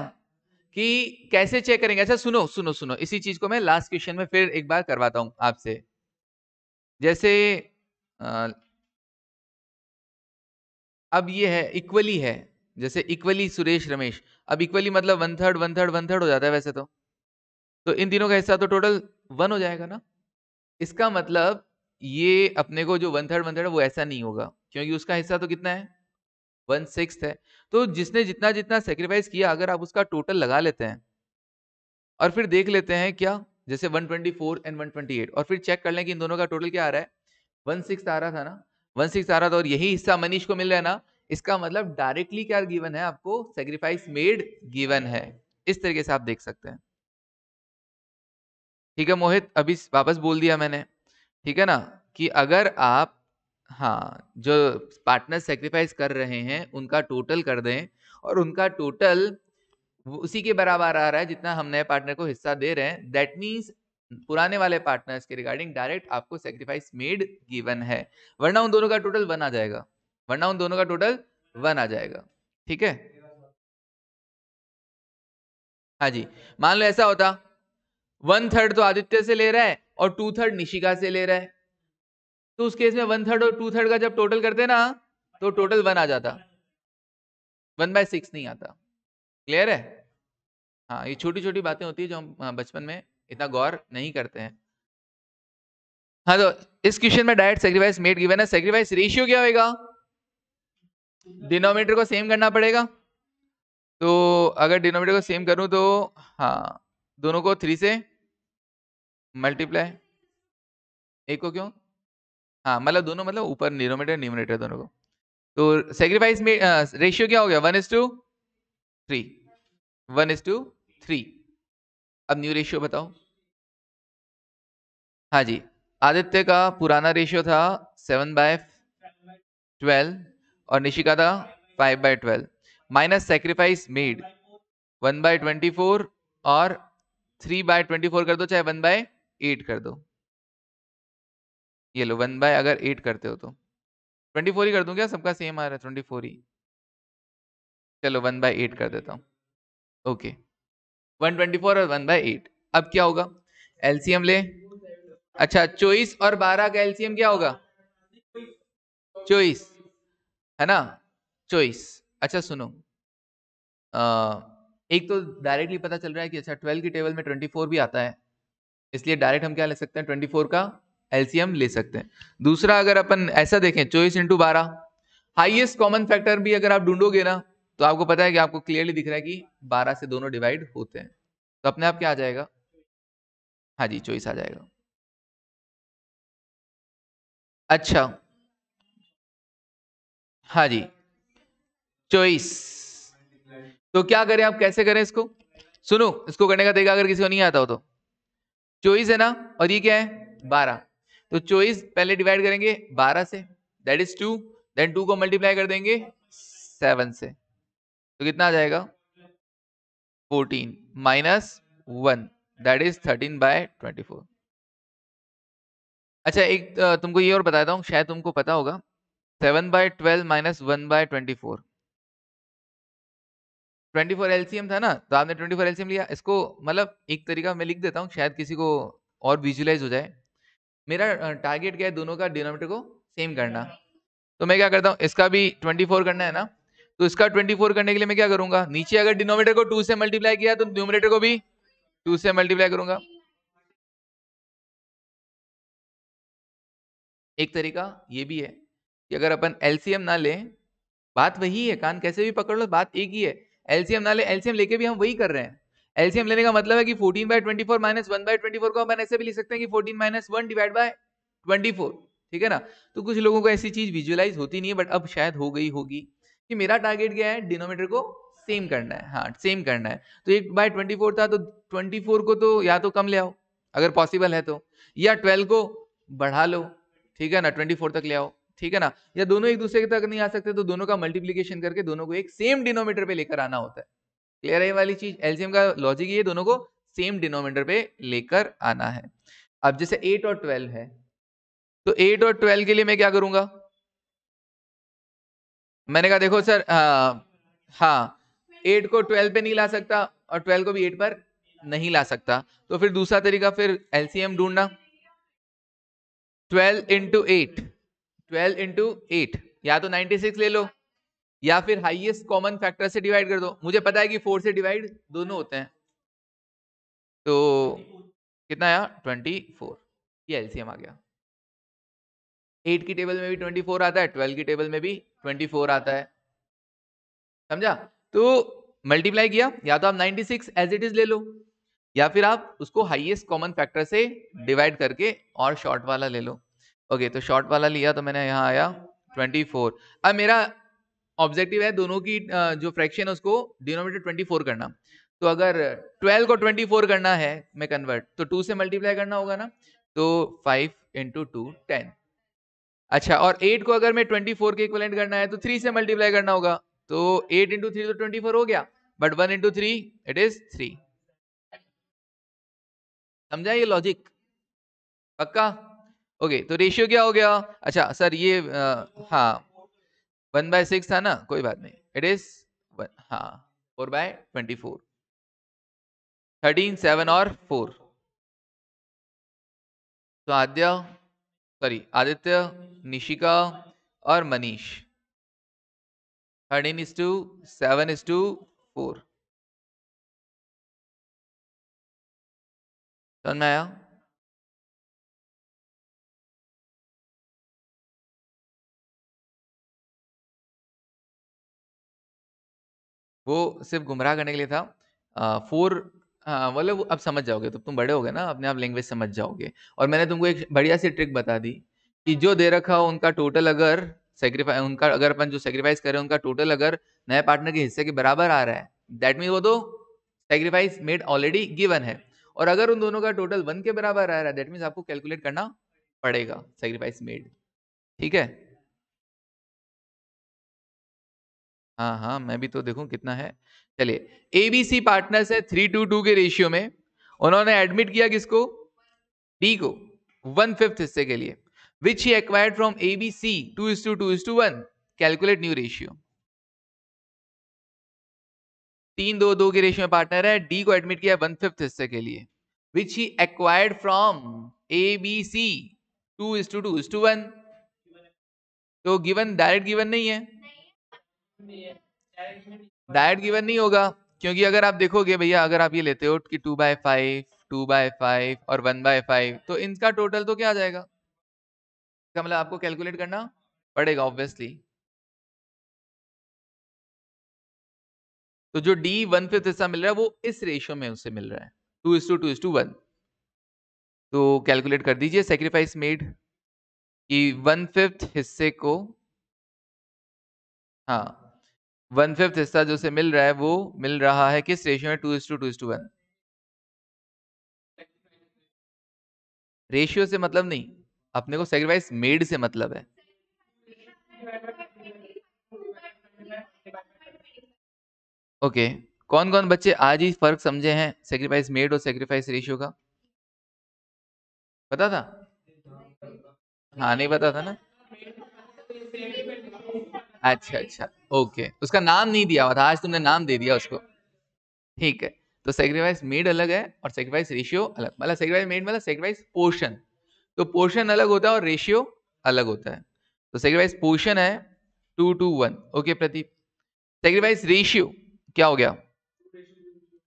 कि कैसे चेक करेंगे? अच्छा सुनो, सुनो, सुनो इसी चीज़ को मैं लास्ट क्वेश्चन में फिर एक बार करवाता हूं आपसे। जैसे आ, अब ये है इक्वली है, जैसे इक्वली सुरेश, रमेश। अब इक्वली मतलब one third one third one third हो जाता है वैसे तो। तो इन तीनों का हिस्सा तो टोटल वन हो जाएगा ना? इसका मतलब ये अपने को जो वन थर्ड वन थर्ड वो ऐसा नहीं होगा क्योंकि उसका हिस्सा तो कितना है वन सिक्स है तो जिसने जितना जितना सेक्रीफाइस किया अगर आप उसका टोटल लगा लेते हैं और फिर देख लेते हैं क्या जैसे 124 एंड एट और फिर चेक कर लें कि इन दोनों का टोटल क्या आ रहा है वन सिक्स आ रहा था ना वन सिक्स आ रहा था और यही हिस्सा मनीष को मिल रहा है ना इसका मतलब डायरेक्टली क्या गिवन है आपको सेक्रीफाइस मेड गिवन है इस तरीके से आप देख सकते हैं ठीक है मोहित अभी वापस बोल दिया मैंने ठीक है ना कि अगर आप हाँ जो पार्टनर सेक्रीफाइस कर रहे हैं उनका टोटल कर दें और उनका टोटल उसी के बराबर आ रहा है जितना हम नए पार्टनर को हिस्सा दे रहे हैं दैट मीन्स पुराने वाले पार्टनर्स के रिगार्डिंग डायरेक्ट आपको सेक्रीफाइस मेड गिवन है वरना उन दोनों का टोटल वन आ जाएगा वरना उन दोनों का टोटल वन आ जाएगा ठीक है हाँ जी मान लो ऐसा होता वन थर्ड तो आदित्य से ले रहा है और टू थर्ड निशिका से ले रहा है तो उस केस में वन थर्ड और टू थर्ड का जब टोटल करते ना तो टोटल वन आ जाता वन बाय सिक्स नहीं आता क्लियर है हाँ ये छोटी छोटी बातें होती है जो हम हाँ, बचपन में इतना गौर नहीं करते हैं हाँ तो इस क्वेश्चन में डायरेक्ट सेक्रीफाइस मेड गिवन है सेक्रीफाइस रेशियो क्या होगा डिनोमीटर को सेम करना पड़ेगा तो अगर डिनोमीटर को सेम करूं तो हाँ दोनों को थ्री से मल्टीप्लाई एक को क्यों हाँ मतलब दोनों मतलब ऊपर न्यूरोमीटर न्यूमिनेटर दोनों को तो सेक्रीफाइस में रेशियो क्या हो गया one is two three one is two three अब न्यू रेशियो बताओ हाँ जी आदित्य का पुराना रेशियो था सेवन बाय ट्वेल्व और निशिका था five by twelve minus sacrifice made one by twenty four और थ्री बाय ट्वेंटी फोर कर दो चाहे वन बाय एट कर दो ये लो वन बाय अगर एट करते हो तो ट्वेंटी फोर ही कर दूँ क्या सबका सेम आ रहा है ट्वेंटी फोर ही चलो वन बाय एट कर देता हूँ ओके वन ट्वेंटी फोर और वन बाय एट अब क्या होगा एलसीएम ले अच्छा चौबीस और बारह का एलसीएम क्या होगा चौबीस है ना चौबीस अच्छा सुनो आ, एक तो डायरेक्टली पता चल रहा है कि अच्छा ट्वेल्व की टेबल में ट्वेंटी फोर भी आता है इसलिए डायरेक्ट हम क्या ले सकते हैं ट्वेंटी फोर का एलसीएम ले सकते हैं दूसरा अगर अपन ऐसा देखें चौबीस इंटू बारह हाइएस्ट कॉमन फैक्टर भी अगर आप ढूंढोगे ना तो आपको पता है कि आपको क्लियरली दिख रहा है कि बारह से दोनों डिवाइड होते हैं तो अपने आप क्या आ जाएगा हाँ जी चौबीस आ जाएगा अच्छा हाँ जी चोइस तो क्या करें आप कैसे करें इसको सुनो इसको करने का तरीका अगर किसी को नहीं आता हो तो चोइस है ना और ये क्या है बारह तो चोइस पहले डिवाइड करेंगे बारह से that is two then two को मल्टीप्लाई कर देंगे सेवन से तो कितना आ जाएगा fourteen minus one that is thirteen by twenty four अच्छा एक तुमको ये और बताता हूँ शायद तुमको पता होगा seven by twelve minus one by twenty four twenty four LCM था ना तो आपने ट्वेंटी फोर एलसीएम लिया इसको मतलब एक तरीका मैं लिख देता हूँ शायद किसी को और विजुलाइज हो जाए मेरा टारगेट क्या है दोनों का डिनोमीटर को सेम करना तो मैं क्या करता हूँ इसका भी ट्वेंटी फोर करना है ना तो इसका ट्वेंटी फोर करने के लिए मैं क्या करूंगा नीचे अगर डिनोमीटर को टू से मल्टीप्लाई किया तो न्यूमिनेटर को भी टू से मल्टीप्लाई करूंगा एक तरीका ये भी है कि अगर अपन एलसीएम ना ले बात वही है कान कैसे भी पकड़ लो बात एक ही है एलसीएम ना ले एलसीएम लेके भी हम वही कर रहे हैं एलसीएम लेने का मतलब है कि 14 by 24 minus one by twenty को हम ऐसे भी लिख सकते हैं कि 14 माइनस वन डिवाइड बाय 24 ठीक है ना तो कुछ लोगों को ऐसी चीज विजुअलाइज होती नहीं है बट अब शायद हो गई होगी कि मेरा टारगेट क्या है डिनोमीटर को सेम करना है हाँ सेम करना है तो एक बाय ट्वेंटी फोर था तो ट्वेंटी फोर को तो या तो कम ले आओ अगर पॉसिबल है तो या ट्वेल्व को बढ़ा लो ठीक है ना ट्वेंटी फोर तक ले आओ ठीक है ना या दोनों एक दूसरे तक नहीं आ सकते तो दोनों का मल्टीप्लीकेशन करके दोनों को एक सेम डिनोमीटर पे लेकर आना होता है क्लियर है वाली चीज एल्जियम का लॉजिक ये दोनों को सेम डिनोमीटर पे लेकर आना है अब जैसे एट और ट्वेल्व है तो एट और ट्वेल्व के लिए मैं क्या करूंगा मैंने कहा देखो सर आ, हाँ एट को ट्वेल्व पे नहीं ला सकता और ट्वेल्व को भी एट पर नहीं ला सकता तो फिर दूसरा तरीका फिर एलसीएम ढूंढना twelve into eight twelve into eight या तो नाइन्टी सिक्स ले लो या फिर हाईएस्ट कॉमन फैक्टर से डिवाइड कर दो मुझे पता है कि फोर से डिवाइड दोनों होते हैं तो कितना आया ट्वेंटी फोर ये एलसीएम आ गया एट की टेबल में भी ट्वेंटी फोर आता है ट्वेल्व की टेबल में भी ट्वेंटी फोर आता है समझा तो मल्टीप्लाई किया या तो आप ninety six as it is ले लो या फिर आप उसको हाईएस्ट कॉमन फैक्टर से डिवाइड करके और शॉर्ट वाला ले लो ओके तो शॉर्ट वाला लिया तो मैंने यहाँ आया ट्वेंटी फोर अब मेरा ऑब्जेक्टिव है दोनों की जो फ्रैक्शन है उसको डिनोमीटर ट्वेंटी फोर करना तो अगर ट्वेल्व को ट्वेंटी फोर करना है मैं कन्वर्ट तो टू से मल्टीप्लाई करना होगा ना तो फाइव इंटू टू टेन अच्छा और एट को अगर मैं ट्वेंटी फोर के इक्वलेंट करना है तो थ्री से मल्टीप्लाई करना होगा तो एट इंटू थ्री तो ट्वेंटी फोर हो गया but one into three it is three समझा ये लॉजिक पक्का ओके तो रेशियो क्या हो गया अच्छा सर ये आ, हाँ वन बाय सिक्स था ना कोई बात नहीं इट इज हाँ four by twenty four thirteen seven और फोर तो आद्य सॉरी आदित्य निशिका और Manish thirteen is two seven is two four समझ में आया वो सिर्फ गुमराह करने के लिए था फोर हाँ मतलब अब समझ जाओगे तो तुम बड़े हो गए ना अपने आप लैंग्वेज समझ जाओगे और मैंने तुमको एक बढ़िया सी ट्रिक बता दी कि जो दे रखा हो उनका टोटल अगर सेक्रीफाई उनका अगर अपन जो सेक्रीफाइस करें उनका टोटल अगर नए पार्टनर के हिस्से के बराबर आ रहा है दैट मीन वो तो सेक्रीफाइस मेड ऑलरेडी गिवन है और अगर उन दोनों का टोटल वन के बराबर आ रहा है दैट मीन्स आपको कैलकुलेट करना पड़ेगा सेक्रीफाइस मेड ठीक है हाँ हाँ मैं भी तो देखूं कितना है चलिए एबीसी पार्टनर्स है थ्री टू टू के रेशियो में उन्होंने एडमिट किया किसको डी को वन फिफ्थ हिस्से के लिए which he acquired from ABC two is to two is to one calculate new ratio तीन दो दो के रेशियो में पार्टनर है डी को एडमिट किया वन फिफ्थ हिस्से के लिए which he acquired from C two is to two is to one तो गिवन डायरेक्ट गिवन नहीं है डायरेक्ट गिवन नहीं होगा क्योंकि अगर आप देखोगे भैया अगर आप ये लेते हो कि two by five two by five और वन बाय फाइव तो इनका टोटल तो क्या आ जाएगा इसका मतलब आपको कैलकुलेट करना पड़ेगा ऑब्वियसली तो जो डी वन फिफ्थ हिस्सा मिल रहा है वो इस रेशियो में उससे मिल रहा है two is two two is to one तो कैलकुलेट कर दीजिए सेक्रीफाइस मेड कि वन फिफ्थ हिस्से को हाँ वन फिफ्थ हिस्सा जो से मिल रहा है वो मिल रहा है किस रेशियो में two is to two is to one ratio से मतलब नहीं अपने को सेक्रीफाइस मेड से मतलब है ओके okay. कौन कौन बच्चे आज ही फर्क समझे हैं सेक्रीफाइस मेड और सेक्रीफाइस रेशियो का पता था हाँ नहीं पता था ना अच्छा अच्छा ओके उसका नाम नहीं दिया हुआ था आज तुमने नाम दे दिया उसको ठीक है तो सेक्रीफाइस मेड अलग है और सेक्रीफाइस रेशियो अलग मतलब सेक्रीफाइस मेड मतलब सेक्रीफाइस पोर्शन तो पोर्शन अलग होता है और रेशियो अलग होता है तो सेक्रीफाइस पोर्शन है two to one okay Pradeep sacrifice ratio क्या हो गया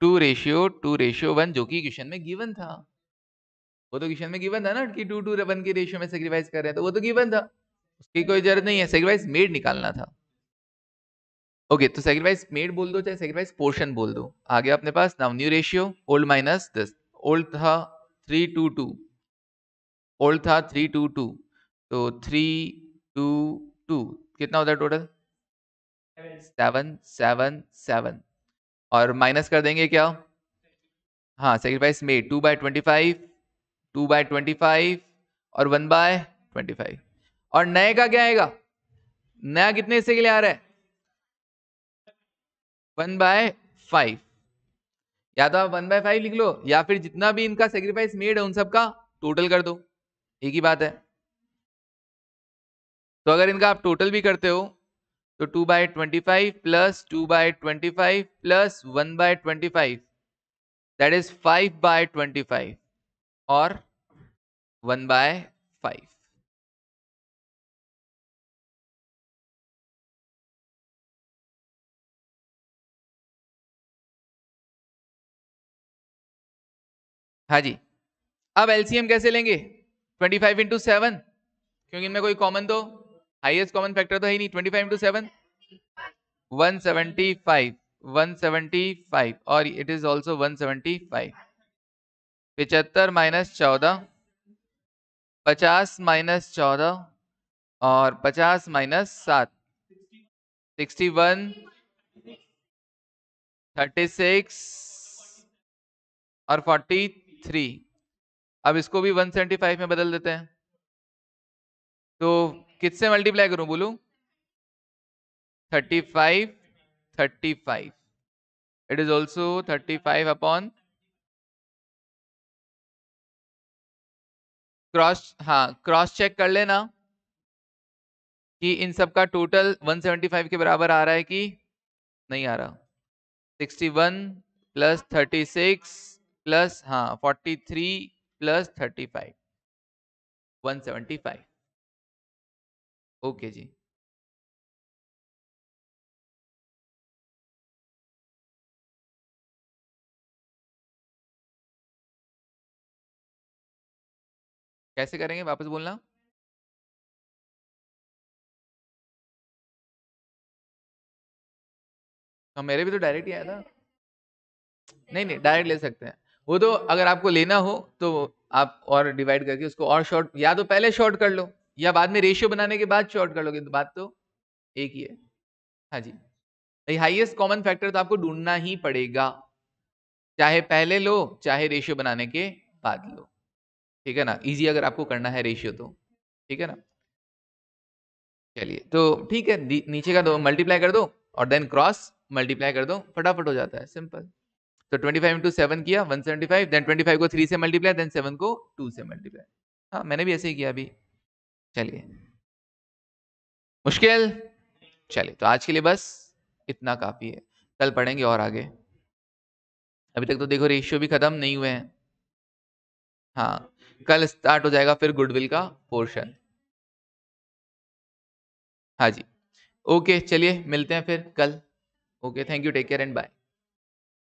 two ratio two ratio one जो कि क्वेश्चन में गिवन था वो तो क्वेश्चन में गिवन था ना कि टू टू वन के रेशियो में सेक्रीफाइस कर रहे हैं तो वो तो गिवन था उसकी कोई जरूरत नहीं है सेक्रीफाइस मेड निकालना था ओके okay, तो सेक्रीफाइस मेड बोल दो चाहे सेक्रीफाइस पोर्शन बोल दो आगे अपने पास now new ratio old minus दस ओल्ड था थ्री टू टू ओल्ड था थ्री टू टू तो थ्री टू टू कितना होता है टोटल सेवन सेवन सेवन और माइनस कर देंगे क्या हाँ sacrifice made two by twenty five two by twenty five और वन बाय ट्वेंटी फाइव और नए का क्या आएगा नया कितने हिस्से के लिए आ रहा है वन बाय फाइव या तो आप वन बाय फाइव लिख लो या फिर जितना भी इनका सेक्रीफाइस मेड है उन सबका टोटल कर दो एक ही बात है तो अगर इनका आप टोटल भी करते हो तो two by twenty five plus two by twenty five plus one by twenty five that is five by twenty five और वन बाय फाइव हाँ जी अब एलसीएम कैसे लेंगे 25 फाइव इंटू सेवन क्योंकि इनमें कोई कॉमन तो हाईएस्ट कॉमन फैक्टर तो है ही नहीं 25 five into seven one seventy five one five और it is also one seventy five पिचहत्तर माइनस चौदह पचास माइनस चौदह और पचास माइनस सात सिक्सटी वन थर्टी सिक्स और फोर्टी थ्री अब इसको भी 175 में बदल देते हैं तो किससे मल्टीप्लाई करूं बोलू 35 35 it is also 35 upon cross हाँ क्रॉस चेक कर लेना कि इन सब का टोटल 175 के बराबर आ रहा है कि नहीं आ रहा 61 प्लस 36 प्लस हाँ forty three plus thirty five one seventy five okay जी कैसे करेंगे वापस बोलना हाँ, मेरे भी तो डायरेक्ट ही आया था नहीं नहीं डायरेक्ट ले सकते हैं वो तो अगर आपको लेना हो तो आप और डिवाइड करके उसको और शॉर्ट या तो पहले शॉर्ट कर लो या बाद में रेशियो बनाने के बाद शॉर्ट कर लो तो बात तो एक ही है हाँ जी हाइएस्ट कॉमन फैक्टर तो आपको ढूंढना ही पड़ेगा चाहे पहले लो चाहे रेशियो बनाने के बाद लो ठीक है ना इजी अगर आपको करना है रेशियो तो ठीक है ना चलिए तो ठीक है नीचे का दो मल्टीप्लाई कर दो और देन क्रॉस मल्टीप्लाई कर दो फटाफट हो जाता है सिंपल तो ट्वेंटी फाइव इंटू सेवन किया one seventy five then twenty five को थ्री से मल्टीप्लाई देन सेवन को टू से मल्टीप्लाई हाँ मैंने भी ऐसे ही किया अभी चलिए मुश्किल चलिए तो आज के लिए बस इतना काफ़ी है कल पढ़ेंगे और आगे अभी तक तो देखो रेशियो भी ख़त्म नहीं हुए हैं हाँ कल स्टार्ट हो जाएगा फिर गुडविल का पोर्शन हाँ जी ओके चलिए मिलते हैं फिर कल okay thank you take care and bye